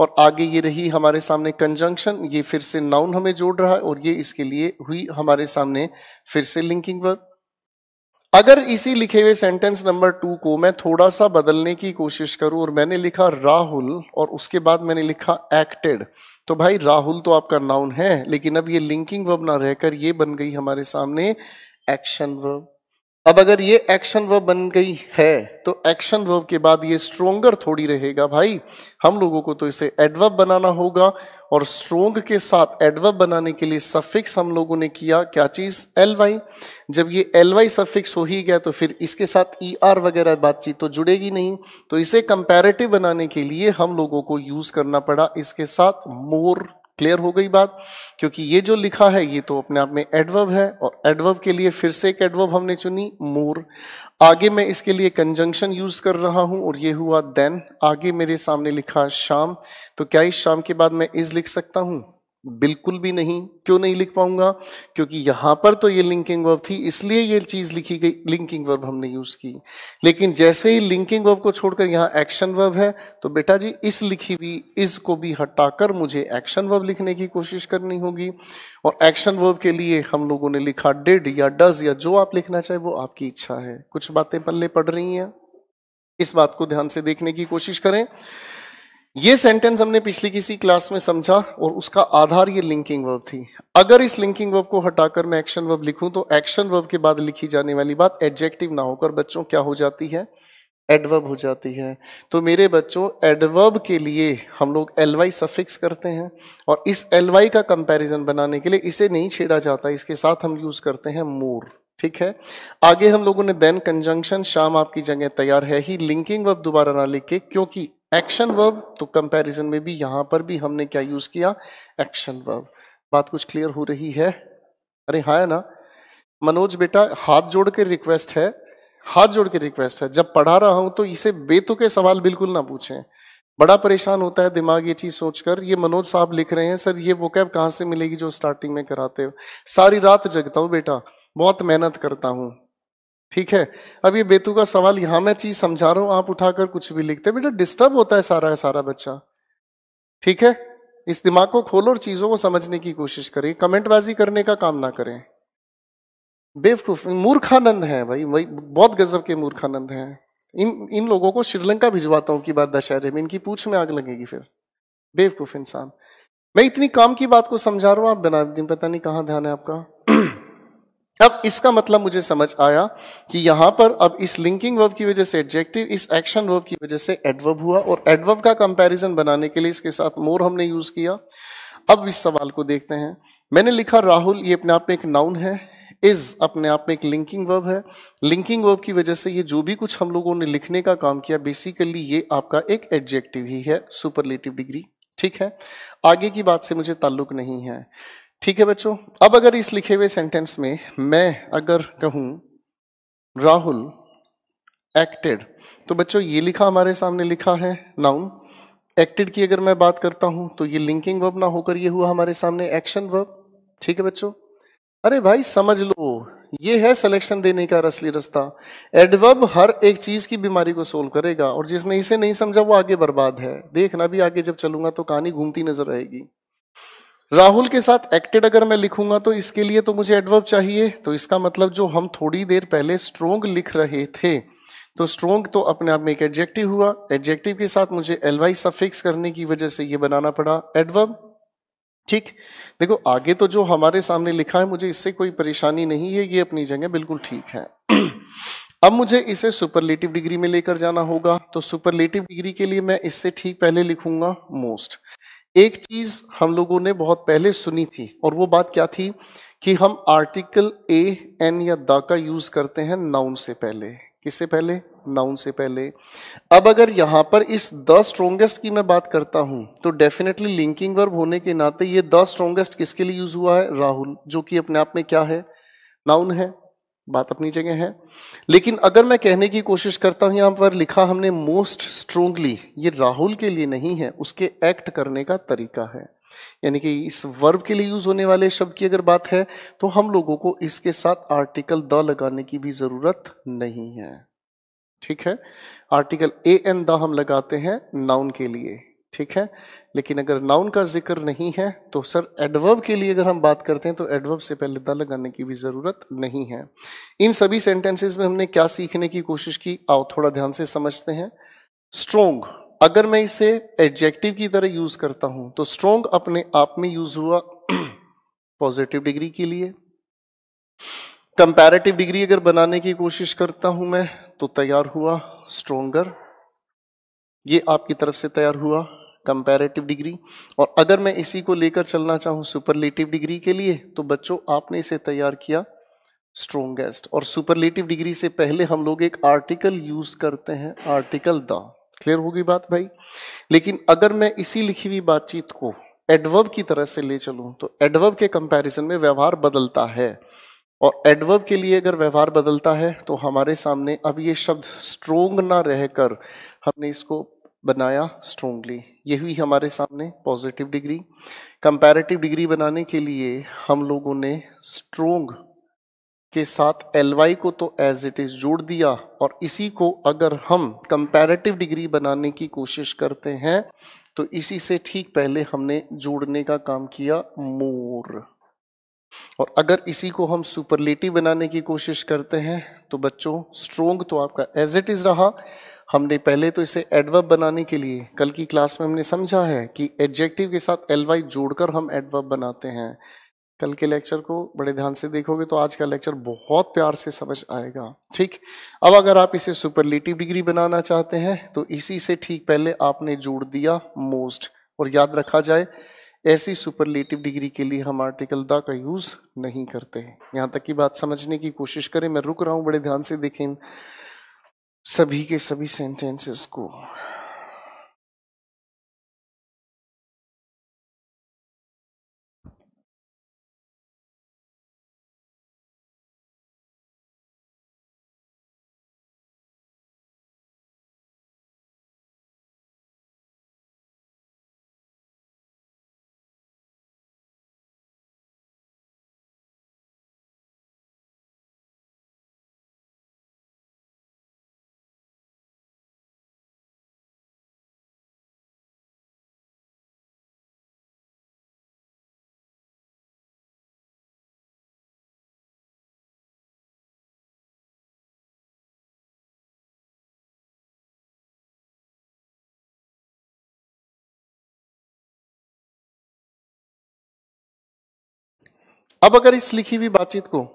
और आगे ये रही हमारे सामने कंजंक्शन ये फिर से नाउन हमें जोड़ रहा है और ये इसके लिए हुई हमारे सामने फिर से लिंकिंग वर्ब अगर इसी लिखे हुए सेंटेंस नंबर टू को मैं थोड़ा सा बदलने की कोशिश करूं और मैंने लिखा राहुल और उसके बाद मैंने लिखा एक्टेड तो भाई राहुल तो आपका नाउन है लेकिन अब ये लिंकिंग वर्ब ना रहकर ये बन गई हमारे सामने एक्शन वर्ब अब अगर ये एक्शन वर्ब बन गई है तो एक्शन वर्ब के बाद ये स्ट्रोंगर थोड़ी रहेगा भाई हम लोगों को तो इसे एडवर्ब बनाना होगा और स्ट्रोंग के साथ एडवर्ब बनाने के लिए सफिक्स हम लोगों ने किया क्या चीज एल वाई जब ये एल वाई सफिक्स हो ही गया तो फिर इसके साथ ई er आर वगैरह बातचीत तो जुड़ेगी नहीं तो इसे कंपेरेटिव बनाने के लिए हम लोगों को यूज करना पड़ा इसके साथ मोर क्लियर हो गई बात क्योंकि ये जो लिखा है ये तो अपने आप में एडवर्ब है और एडवर्ब के लिए फिर से एक एडवर्ब हमने चुनी मोर आगे मैं इसके लिए कंजंक्शन यूज कर रहा हूं और ये हुआ देन आगे मेरे सामने लिखा शाम तो क्या इस शाम के बाद मैं इज लिख सकता हूं बिल्कुल भी नहीं क्यों नहीं लिख पाऊंगा क्योंकि यहां पर तो ये लिंकिंग वर्ब थी इसलिए ये चीज़ लिखी गई लिंकिंग वर्ब हमने यूज़ की लेकिन जैसे ही लिंकिंग वर्ब को छोड़कर यहां एक्शन वर्ब है तो बेटा जी इस लिखी हुई इस को भी हटाकर मुझे एक्शन वर्ब लिखने की कोशिश करनी होगी और एक्शन वर्ब के लिए हम लोगों ने लिखा डिड या डज या जो आप लिखना चाहे वो आपकी इच्छा है कुछ बातें पल्ले पड़ रही हैं इस बात को ध्यान से देखने की कोशिश करें ये सेंटेंस हमने पिछली किसी क्लास में समझा और उसका आधार ये लिंकिंग वर्ब थी अगर इस लिंकिंग वर्ब को हटाकर मैं एक्शन वर्ब लिखूं तो एक्शन वर्ब के बाद लिखी जाने वाली बात एडजेक्टिव ना होकर बच्चों क्या हो जाती है एडवर्ब हो जाती है तो मेरे बच्चों एडवर्ब के लिए हम लोग एल वाई सफिक्स करते हैं और इस एल वाई का कंपैरिजन बनाने के लिए इसे नहीं छेड़ा जाता इसके साथ हम यूज़ करते हैं मोर ठीक है आगे हम लोगों ने देन कंजंक्शन शाम आपकी जगह तैयार है ही लिंकिंग वर्ब दोबारा ना लिख के क्योंकि एक्शन वर्ब तो कंपैरिजन में भी यहां पर भी हमने क्या यूज किया एक्शन वर्ब बात कुछ क्लियर हो रही है अरे हाँ ना मनोज बेटा हाथ जोड़ के रिक्वेस्ट है हाथ जोड़ के रिक्वेस्ट है जब पढ़ा रहा हूं तो इसे बेतु के सवाल बिल्कुल ना पूछें बड़ा परेशान होता है दिमाग ये चीज सोचकर ये मनोज साहब लिख रहे हैं सर ये वो कैब कहाँ से मिलेगी जो स्टार्टिंग में कराते हो सारी रात जगता हूँ बेटा बहुत मेहनत करता हूँ ठीक है अब ये बेतु का सवाल यहां मैं चीज समझा रहा हूं आप उठाकर कुछ भी लिखते बेटा डिस्टर्ब होता है सारा सारा बच्चा ठीक है इस दिमाग को खोलो और चीजों को समझने की कोशिश करें कमेंटबाजी करने का काम ना करें बेवकूफ मूर्खानंद है भाई वही बहुत गजब के मूर्खानंद हैं इन इन लोगों को श्रीलंका भिजवाता हूं की बात दशहरे में इनकी पूछ में आग लगेगी फिर बेवकूफ इंसान मैं इतनी काम की बात को समझा रहा हूँ आप बना पता नहीं कहाँ ध्यान है आपका अब इसका मतलब मुझे समझ आया कि यहां पर अब इस लिंकिंग वर्ब की वजह से एडजेक्टिव इस एक्शन वर्ब की वजह से एडवर्ब हुआ और एडवर्ब का कंपैरिजन बनाने के लिए इसके साथ मोर हमने यूज किया अब इस सवाल को देखते हैं मैंने लिखा राहुल ये अपने आप में एक नाउन है इज अपने आप में एक लिंकिंग वर्ब है लिंकिंग वर्ब की वजह से ये जो भी कुछ हम लोगों ने लिखने का काम किया बेसिकली ये आपका एक एडजेक्टिव ही है सुपरलेटिव डिग्री ठीक है आगे की बात से मुझे ताल्लुक नहीं है ठीक है बच्चों अब अगर इस लिखे हुए सेंटेंस में मैं अगर कहूं राहुल एक्टेड तो बच्चों ये लिखा हमारे सामने लिखा है नाउन एक्टेड की अगर मैं बात करता हूं तो ये लिंकिंग वर्ब ना होकर ये हुआ हमारे सामने एक्शन वर्ब ठीक है बच्चों अरे भाई समझ लो ये है सिलेक्शन देने का असली रास्ता एडवर्ब हर एक चीज की बीमारी को सोल्व करेगा और जिसने इसे नहीं समझा वो आगे बर्बाद है देखना भी आगे जब चलूंगा तो कहानी घूमती नजर आएगी राहुल के साथ एक्टेड अगर मैं लिखूंगा तो इसके लिए तो मुझे एडवर्ब चाहिए तो इसका मतलब जो हम थोड़ी देर पहले स्ट्रोंग लिख रहे थे तो स्ट्रोंग तो अपने आप में एक एडजेक्टिव हुआ एडजेक्टिव के साथ मुझे एलवाई सफिक्स करने की वजह से ये बनाना पड़ा एडवर्ब ठीक देखो आगे तो जो हमारे सामने लिखा है मुझे इससे कोई परेशानी नहीं है ये अपनी जगह बिल्कुल ठीक है अब मुझे इसे सुपरलेटिव डिग्री में लेकर जाना होगा तो सुपरलेटिव डिग्री के लिए मैं इससे ठीक पहले लिखूंगा मोस्ट एक चीज हम लोगों ने बहुत पहले सुनी थी और वो बात क्या थी कि हम आर्टिकल ए एन या द का यूज करते हैं नाउन से पहले किससे पहले नाउन से पहले अब अगर यहां पर इस द स्ट्रोंगेस्ट की मैं बात करता हूं तो डेफिनेटली लिंकिंग वर्ब होने के नाते ये द स्ट्रोंगेस्ट किसके लिए यूज हुआ है राहुल जो कि अपने आप में क्या है नाउन है बात अपनी जगह है लेकिन अगर मैं कहने की कोशिश करता हूं यहां पर लिखा हमने मोस्ट स्ट्रोंगली ये राहुल के लिए नहीं है उसके एक्ट करने का तरीका है यानी कि इस वर्ब के लिए यूज होने वाले शब्द की अगर बात है तो हम लोगों को इसके साथ आर्टिकल द लगाने की भी जरूरत नहीं है ठीक है आर्टिकल ए एन द हम लगाते हैं नाउन के लिए ठीक है लेकिन अगर नाउन का जिक्र नहीं है तो सर एडवर्ब के लिए अगर हम बात करते हैं तो एडवर्ब से पहले द लगाने की भी ज़रूरत नहीं है इन सभी सेंटेंसेस में हमने क्या सीखने की कोशिश की आओ थोड़ा ध्यान से समझते हैं स्ट्रोंग अगर मैं इसे एडजेक्टिव की तरह यूज़ करता हूं तो स्ट्रोंग अपने आप में यूज हुआ पॉजिटिव डिग्री के लिए कंपेरेटिव डिग्री अगर बनाने की कोशिश करता हूं मैं तो तैयार हुआ स्ट्रोंगर ये आपकी तरफ से तैयार हुआ कंपेरेटिव डिग्री और अगर मैं इसी को लेकर चलना चाहूँ सुपरलेटिव डिग्री के लिए तो बच्चों आपने इसे तैयार किया स्ट्रोंगेस्ट और सुपरलेटिव डिग्री से पहले हम लोग एक आर्टिकल यूज करते हैं आर्टिकल द क्लियर होगी बात भाई लेकिन अगर मैं इसी लिखी हुई बातचीत को एडवर्ब की तरह से ले चलूं तो एडवर्ब के कंपैरिजन में व्यवहार बदलता है और एडवर्ब के लिए अगर व्यवहार बदलता है तो हमारे सामने अब ये शब्द स्ट्रोंग ना रहकर हमने इसको बनाया स्ट्रोंगली ये हुई हमारे सामने पॉजिटिव डिग्री कंपैरेटिव डिग्री बनाने के लिए हम लोगों ने स्ट्रोंग के साथ एल वाई को तो एज इट इज़ जोड़ दिया और इसी को अगर हम कंपैरेटिव डिग्री बनाने की कोशिश करते हैं तो इसी से ठीक पहले हमने जोड़ने का काम किया मोर और अगर इसी को हम सुपरलेटिव बनाने की कोशिश करते हैं तो बच्चों स्ट्रोंग तो आपका एज इट इज़ रहा हमने पहले तो इसे एडवर्ब बनाने के लिए कल की क्लास में हमने समझा है कि एडजेक्टिव के साथ एल वाई जोड़कर हम एडवर्ब बनाते हैं कल के लेक्चर को बड़े ध्यान से देखोगे तो आज का लेक्चर बहुत प्यार से समझ आएगा ठीक अब अगर आप इसे सुपरलेटिव डिग्री बनाना चाहते हैं तो इसी से ठीक पहले आपने जोड़ दिया मोस्ट और याद रखा जाए ऐसी सुपरलेटिव डिग्री के लिए हम आर्टिकल द का यूज़ नहीं करते यहाँ तक की बात समझने की कोशिश करें मैं रुक रहा हूँ बड़े ध्यान से देखें सभी के सभी सेंटेंसेस को अब अगर इस लिखी हुई बातचीत को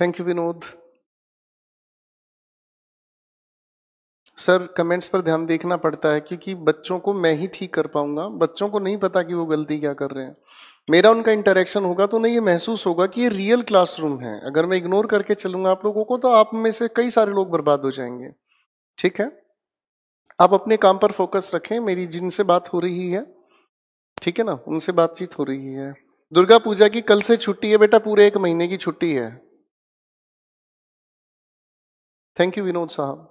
thank you Vinod sir comments पर ध्यान देखना पड़ता है क्योंकि बच्चों को मैं ही ठीक कर पाऊंगा बच्चों को नहीं पता कि वो गलती क्या कर रहे हैं मेरा उनका इंटरेक्शन होगा तो उन्हें ये महसूस होगा कि ये रियल क्लासरूम है अगर मैं इग्नोर करके चलूंगा आप लोगों को तो आप में से कई सारे लोग बर्बाद हो जाएंगे ठीक है आप अपने काम पर फोकस रखें मेरी जिनसे बात हो रही है ठीक है ना उनसे बातचीत हो रही है दुर्गा पूजा की कल से छुट्टी है बेटा पूरे एक महीने की छुट्टी है थैंक यू विनोद साहब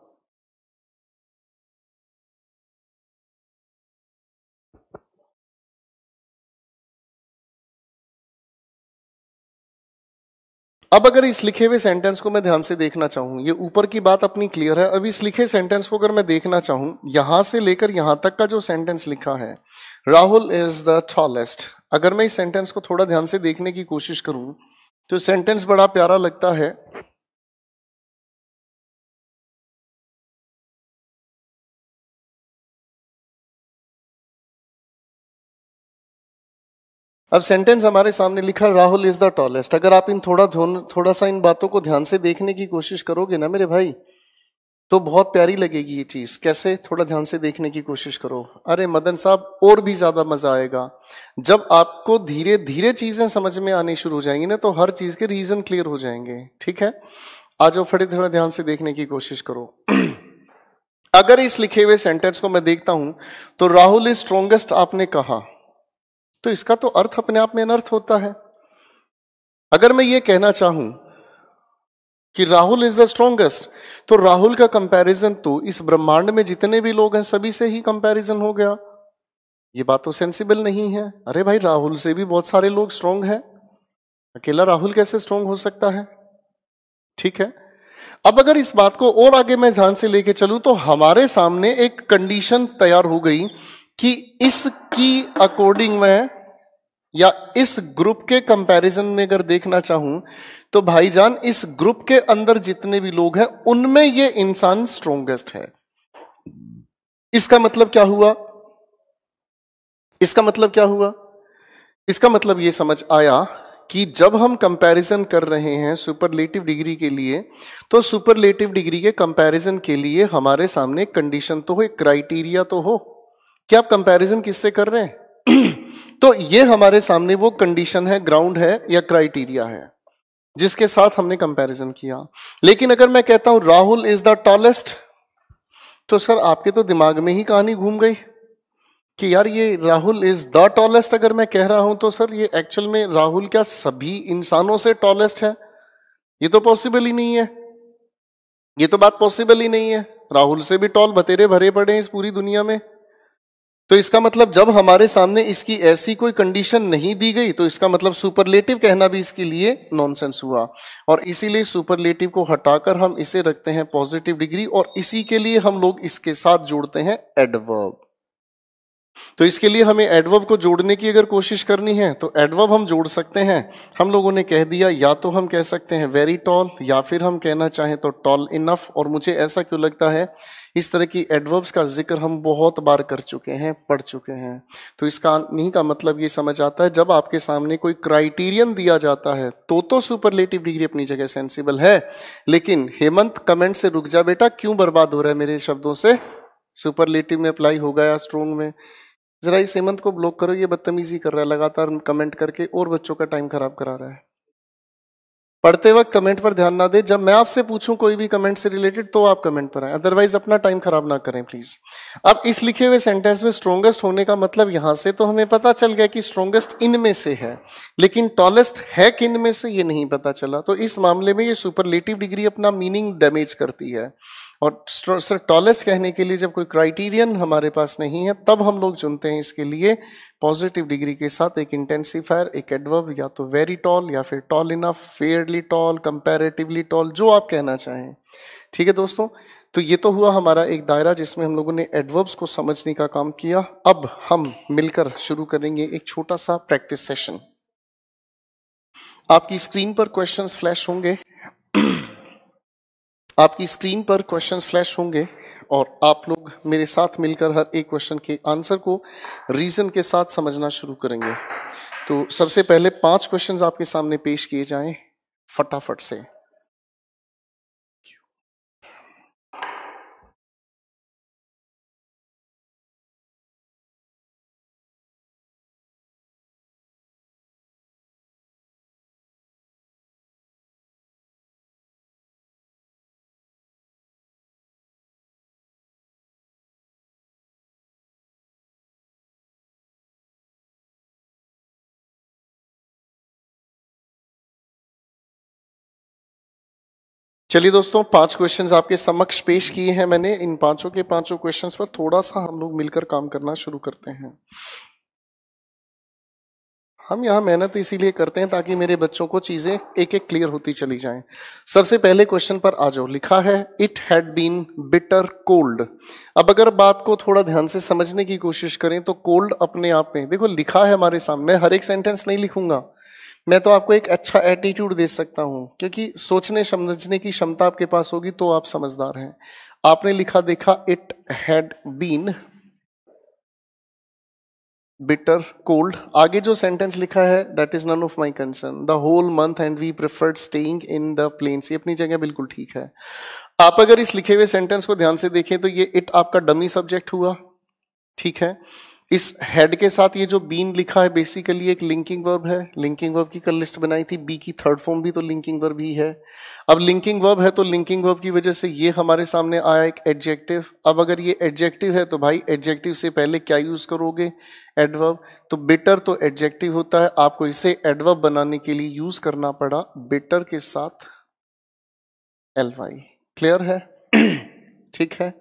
अब अगर इस लिखे हुए सेंटेंस को मैं ध्यान से देखना चाहूँ ये ऊपर की बात अपनी क्लियर है अब इस लिखे सेंटेंस को अगर मैं देखना चाहूँ यहाँ से लेकर यहाँ तक का जो सेंटेंस लिखा है राहुल इज द टॉलेस्ट अगर मैं इस सेंटेंस को थोड़ा ध्यान से देखने की कोशिश करूँ तो सेंटेंस बड़ा प्यारा लगता है अब सेंटेंस हमारे सामने लिखा राहुल इज द टॉलेस्ट अगर आप इन थोड़ा थोड़ा सा इन बातों को ध्यान से देखने की कोशिश करोगे ना मेरे भाई तो बहुत प्यारी लगेगी ये चीज कैसे थोड़ा ध्यान से देखने की कोशिश करो अरे मदन साहब और भी ज्यादा मजा आएगा जब आपको धीरे धीरे चीजें समझ में आनी शुरू हो जाएंगी ना तो हर चीज के रीजन क्लियर हो जाएंगे ठीक है आज वो फटे थोड़ा ध्यान से देखने की कोशिश करो अगर इस लिखे हुए सेंटेंस को मैं देखता हूं तो राहुल इज स्ट्रोंगेस्ट आपने कहा तो इसका तो अर्थ अपने आप में अनर्थ होता है अगर मैं ये कहना चाहूं कि राहुल इज द स्ट्रोंगेस्ट तो राहुल का कंपैरिजन तो इस ब्रह्मांड में जितने भी लोग हैं सभी से ही कंपैरिजन हो गया ये बात तो सेंसिबल नहीं है अरे भाई राहुल से भी बहुत सारे लोग स्ट्रोंग हैं अकेला राहुल कैसे स्ट्रोंग हो सकता है ठीक है अब अगर इस बात को और आगे मैं ध्यान से लेके चलूं तो हमारे सामने एक कंडीशन तैयार हो गई कि इसकी अकॉर्डिंग में या इस ग्रुप के कंपैरिजन में अगर देखना चाहूं तो भाईजान इस ग्रुप के अंदर जितने भी लोग हैं उनमें ये इंसान स्ट्रोंगेस्ट है इसका मतलब क्या हुआ इसका मतलब क्या हुआ इसका मतलब ये समझ आया कि जब हम कंपैरिजन कर रहे हैं सुपरलेटिव डिग्री के लिए तो सुपरलेटिव डिग्री के कंपैरिजन के लिए हमारे सामने कंडीशन तो, तो हो एक क्राइटेरिया तो हो कि आप कंपैरिजन किससे कर रहे हैं तो ये हमारे सामने वो कंडीशन है ग्राउंड है या क्राइटेरिया है जिसके साथ हमने कंपैरिजन किया लेकिन अगर मैं कहता हूं राहुल इज द टॉलेस्ट तो सर आपके तो दिमाग में ही कहानी घूम गई कि यार ये राहुल इज द टॉलेस्ट अगर मैं कह रहा हूं तो सर ये एक्चुअल में राहुल क्या सभी इंसानों से टॉलेस्ट है ये तो पॉसिबल ही नहीं है ये तो बात पॉसिबल ही नहीं है राहुल से भी टॉल बतेरे भरे पड़े हैं इस पूरी दुनिया में तो इसका मतलब जब हमारे सामने इसकी ऐसी कोई कंडीशन नहीं दी गई तो इसका मतलब सुपरलेटिव कहना भी इसके लिए नॉनसेंस हुआ और इसीलिए सुपरलेटिव को हटाकर हम इसे रखते हैं पॉजिटिव डिग्री और इसी के लिए हम लोग इसके साथ जोड़ते हैं एडवर्ब तो इसके लिए हमें एडवर्ब को जोड़ने की अगर कोशिश करनी है तो एडवर्ब हम जोड़ सकते हैं हम लोगों ने कह दिया या तो हम कह सकते हैं वेरी टॉल या फिर हम कहना चाहें तो टॉल इनफ और मुझे ऐसा क्यों लगता है इस तरह की एडवर्ब्स का जिक्र हम बहुत बार कर चुके हैं पढ़ चुके हैं तो इसका नहीं का मतलब ये समझ आता है जब आपके सामने कोई क्राइटेरियन दिया जाता है तो तो सुपरलेटिव डिग्री अपनी जगह सेंसिबल है लेकिन हेमंत कमेंट से रुक जा बेटा क्यों बर्बाद हो रहा है मेरे शब्दों से सुपरलेटिव में अप्लाई होगा या स्ट्रोंग में जरा इस हेमंत को ब्लॉक करो ये बदतमीजी कर रहा है लगातार कमेंट करके और बच्चों का टाइम खराब करा रहा है पढ़ते वक्त कमेंट पर ध्यान ना दे जब मैं आपसे पूछूं कोई भी कमेंट से रिलेटेड तो आप कमेंट पर आए अदरवाइज अपना टाइम खराब ना करें प्लीज अब इस लिखे हुए सेंटेंस में स्ट्रोंगेस्ट होने का मतलब यहां से तो हमें पता चल गया कि स्ट्रोंगेस्ट इनमें से है लेकिन टॉलेस्ट है किन में से ये नहीं पता चला तो इस मामले में ये सुपरलेटिव डिग्री अपना मीनिंग डैमेज करती है और सर टॉलेस्ट कहने के लिए जब कोई क्राइटेरियन हमारे पास नहीं है तब हम लोग चुनते हैं इसके लिए पॉजिटिव डिग्री के साथ एक इंटेंसिफायर एक एडवर्ब या तो वेरी टॉल या फिर tall enough fairly tall comparatively tall जो आप कहना चाहें ठीक है दोस्तों तो ये तो हुआ हमारा एक दायरा जिसमें हम लोगों ने एडवर्ब्स को समझने का काम किया अब हम मिलकर शुरू करेंगे एक छोटा सा प्रैक्टिस सेशन आपकी स्क्रीन पर क्वेश्चंस फ्लैश होंगे आपकी स्क्रीन पर क्वेश्चन फ्लैश होंगे और आप लोग मेरे साथ मिलकर हर एक क्वेश्चन के आंसर को रीज़न के साथ समझना शुरू करेंगे तो सबसे पहले पांच क्वेश्चंस आपके सामने पेश किए जाएं फटाफट से चलिए दोस्तों पांच क्वेश्चंस आपके समक्ष पेश किए हैं मैंने इन पांचों के पांचों क्वेश्चंस पर थोड़ा सा हम लोग मिलकर काम करना शुरू करते हैं हम यहाँ मेहनत इसीलिए करते हैं ताकि मेरे बच्चों को चीजें एक एक क्लियर होती चली जाएं। सबसे पहले क्वेश्चन पर आ जाओ लिखा है it had been bitter cold अब अगर बात को थोड़ा ध्यान से समझने की कोशिश करें तो कोल्ड अपने आप में देखो लिखा है हमारे सामने हर एक सेंटेंस नहीं लिखूंगा मैं तो आपको एक अच्छा एटीट्यूड दे सकता हूँ क्योंकि सोचने समझने की क्षमता आपके पास होगी तो आप समझदार हैं आपने लिखा देखा it had been bitter cold आगे जो सेंटेंस लिखा है that is none of my concern the whole month and we preferred staying in the plains ये अपनी जगह बिल्कुल ठीक है आप अगर इस लिखे हुए सेंटेंस को ध्यान से देखें तो ये इट आपका डमी सब्जेक्ट हुआ ठीक है इस हेड के साथ ये जो बीन लिखा है बेसिकली एक लिंकिंग वर्ब है लिंकिंग वर्ब की कल लिस्ट बनाई थी बी की थर्ड फॉर्म भी तो लिंकिंग वर्ब ही है अब लिंकिंग वर्ब है तो लिंकिंग वर्ब की वजह से ये हमारे सामने आया एक एडजेक्टिव अब अगर ये एडजेक्टिव है तो भाई एडजेक्टिव से पहले क्या यूज करोगे एडवर्ब तो बेटर तो एडजेक्टिव होता है आपको इसे एडवर्ब बनाने के लिए यूज करना पड़ा बेटर के साथ एल वाई क्लियर है ठीक है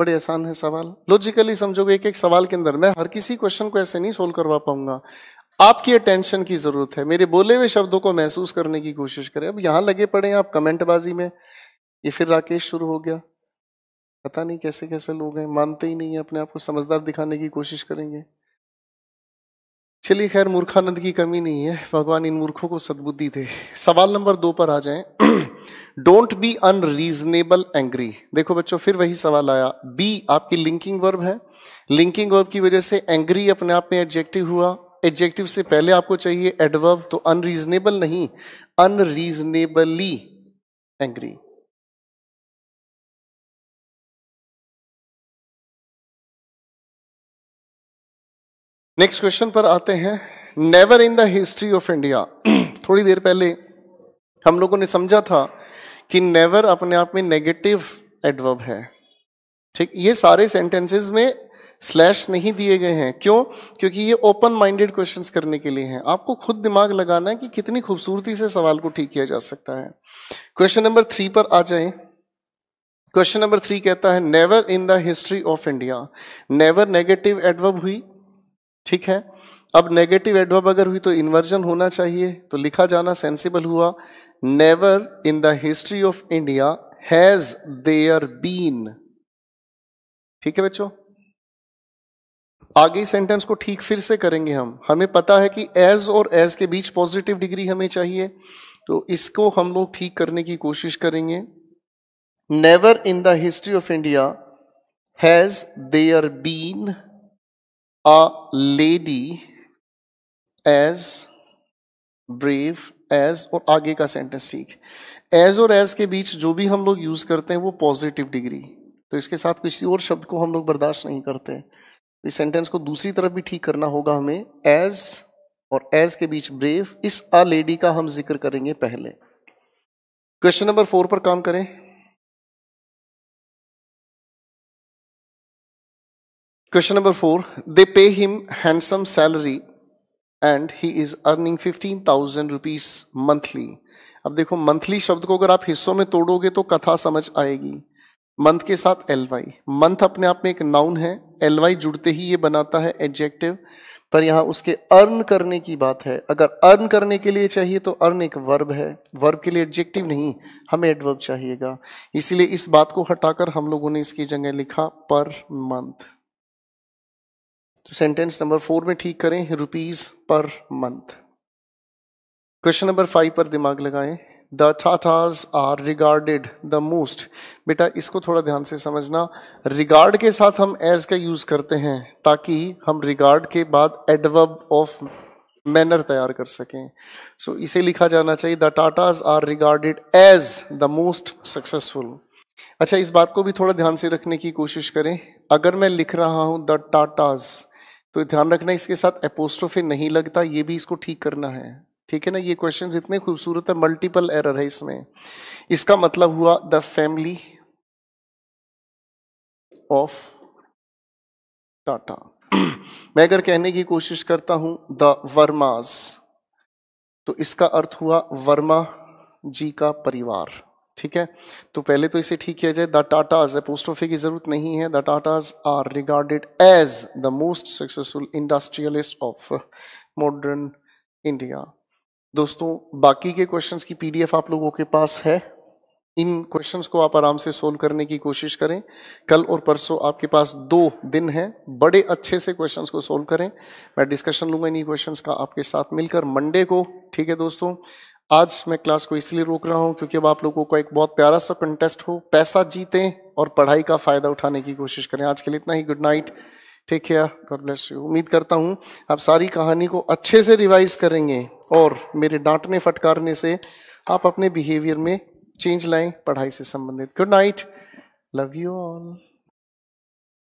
बड़े आसान है सवाल लॉजिकली समझोगे एक एक सवाल के अंदर मैं हर किसी क्वेश्चन को ऐसे नहीं सोल्व करवा पाऊंगा आपकी अटेंशन की जरूरत है मेरे बोले हुए शब्दों को महसूस करने की कोशिश करें अब यहां लगे पड़े हैं आप कमेंटबाजी में ये फिर राकेश शुरू हो गया पता नहीं कैसे कैसे लोग हैं मानते ही नहीं है अपने आप को समझदार दिखाने की कोशिश करेंगे चलिए खैर मूर्खानंद की कमी नहीं है भगवान इन मूर्खों को सद्बुद्धि दे सवाल नंबर दो पर आ जाएं डोंट बी अनरीजनेबल एंग्री देखो बच्चों फिर वही सवाल आया बी आपकी लिंकिंग वर्ब है लिंकिंग वर्ब की वजह से एंग्री अपने आप में एडजेक्टिव हुआ एडजेक्टिव से पहले आपको चाहिए एडवर्ब तो अनरीजनेबल नहीं अनरीजनेबली एंग्री नेक्स्ट क्वेश्चन पर आते हैं never in the history of India थोड़ी देर पहले हम लोगों ने समझा था कि नेवर अपने आप में नेगेटिव एडवर्ब है ठीक ये सारे सेंटेंसेस में स्लैश नहीं दिए गए हैं क्यों क्योंकि ये ओपन माइंडेड क्वेश्चंस करने के लिए हैं आपको खुद दिमाग लगाना है कि कितनी खूबसूरती से सवाल को ठीक किया जा सकता है क्वेश्चन नंबर थ्री पर आ जाए क्वेश्चन नंबर थ्री कहता है never in the history of India never negative adverb हुई ठीक है अब नेगेटिव एडवर्ब अगर हुई तो इन्वर्जन होना चाहिए तो लिखा जाना सेंसिबल हुआ never in the history of India has there been ठीक है बच्चों आगे सेंटेंस को ठीक फिर से करेंगे हम हमें पता है कि एज और एज के बीच पॉजिटिव डिग्री हमें चाहिए तो इसको हम लोग ठीक करने की कोशिश करेंगे never in the history of India has there been a lady as brave as और आगे का सेंटेंस ठीक एज और एज के बीच जो भी हम लोग यूज करते हैं वो पॉजिटिव डिग्री तो इसके साथ किसी और शब्द को हम लोग बर्दाश्त नहीं करते इस सेंटेंस को दूसरी तरफ भी ठीक करना होगा हमें एज और एज के बीच ब्रेव इस अ लेडी का हम जिक्र करेंगे पहले क्वेश्चन नंबर फोर पर काम करें Question number four. They pay him handsome salary and he is earning fifteen thousand rupees monthly अब देखो मंथली शब्द को अगर आप हिस्सों में तोड़ोगे तो कथा समझ आएगी मंथ के साथ एल वाई मंथ अपने आप में एक नाउन है एल वाई जुड़ते ही ये बनाता है एडजेक्टिव पर यहां उसके अर्न करने की बात है अगर अर्न करने के लिए चाहिए तो अर्न एक वर्ब है वर्ब के लिए एडजेक्टिव नहीं हमें एडवर्ब चाहिएगा इसलिए इस बात को हटाकर हम लोगों ने इसकी जगह लिखा पर मंथ तो सेंटेंस नंबर फोर में ठीक करें rupees per month question number five पर दिमाग लगाएं the Tatas are regarded the most बेटा इसको थोड़ा ध्यान से समझना रिगार्ड के साथ हम एज का यूज़ करते हैं ताकि हम रिगार्ड के बाद एडवर्ब ऑफ मैनर तैयार कर सकें सो so, इसे लिखा जाना चाहिए the Tatas are regarded as the most successful अच्छा इस बात को भी थोड़ा ध्यान से रखने की कोशिश करें अगर मैं लिख रहा हूं द टाटाज तो ध्यान रखना इसके साथ एपोस्ट्रोफी नहीं लगता ये भी इसको ठीक करना है ठीक है ना ये क्वेश्चंस इतने खूबसूरत है मल्टीपल एरर है इसमें इसका मतलब हुआ द फैमिली ऑफ टाटा मैं अगर कहने की कोशिश करता हूं द वर्मास तो इसका अर्थ हुआ वर्मा जी का परिवार ठीक है तो पहले तो इसे ठीक किया जाए द टाटाज पोस्टोफे की जरूरत नहीं है the Tatas are regarded as the most successful industrialist of modern India दोस्तों बाकी के क्वेश्चंस की पीडीएफ आप लोगों के पास है इन क्वेश्चंस को आप आराम से सोल्व करने की कोशिश करें कल और परसों आपके पास दो दिन हैं बड़े अच्छे से क्वेश्चंस को सोल्व करें मैं डिस्कशन लूंगा इन्हीं क्वेश्चंस का आपके साथ मिलकर मंडे को ठीक है दोस्तों आज मैं क्लास को इसलिए रोक रहा हूं क्योंकि अब आप लोगों का एक बहुत प्यारा सा कंटेस्ट हो पैसा जीतें और पढ़ाई का फायदा उठाने की कोशिश करें आज के लिए इतना ही गुड नाइट ठीक है गॉड ब्लेस यू उम्मीद करता हूं आप सारी कहानी को अच्छे से रिवाइज करेंगे और मेरे डांटने फटकारने से आप अपने बिहेवियर में चेंज लाएं पढ़ाई से संबंधित good night love you all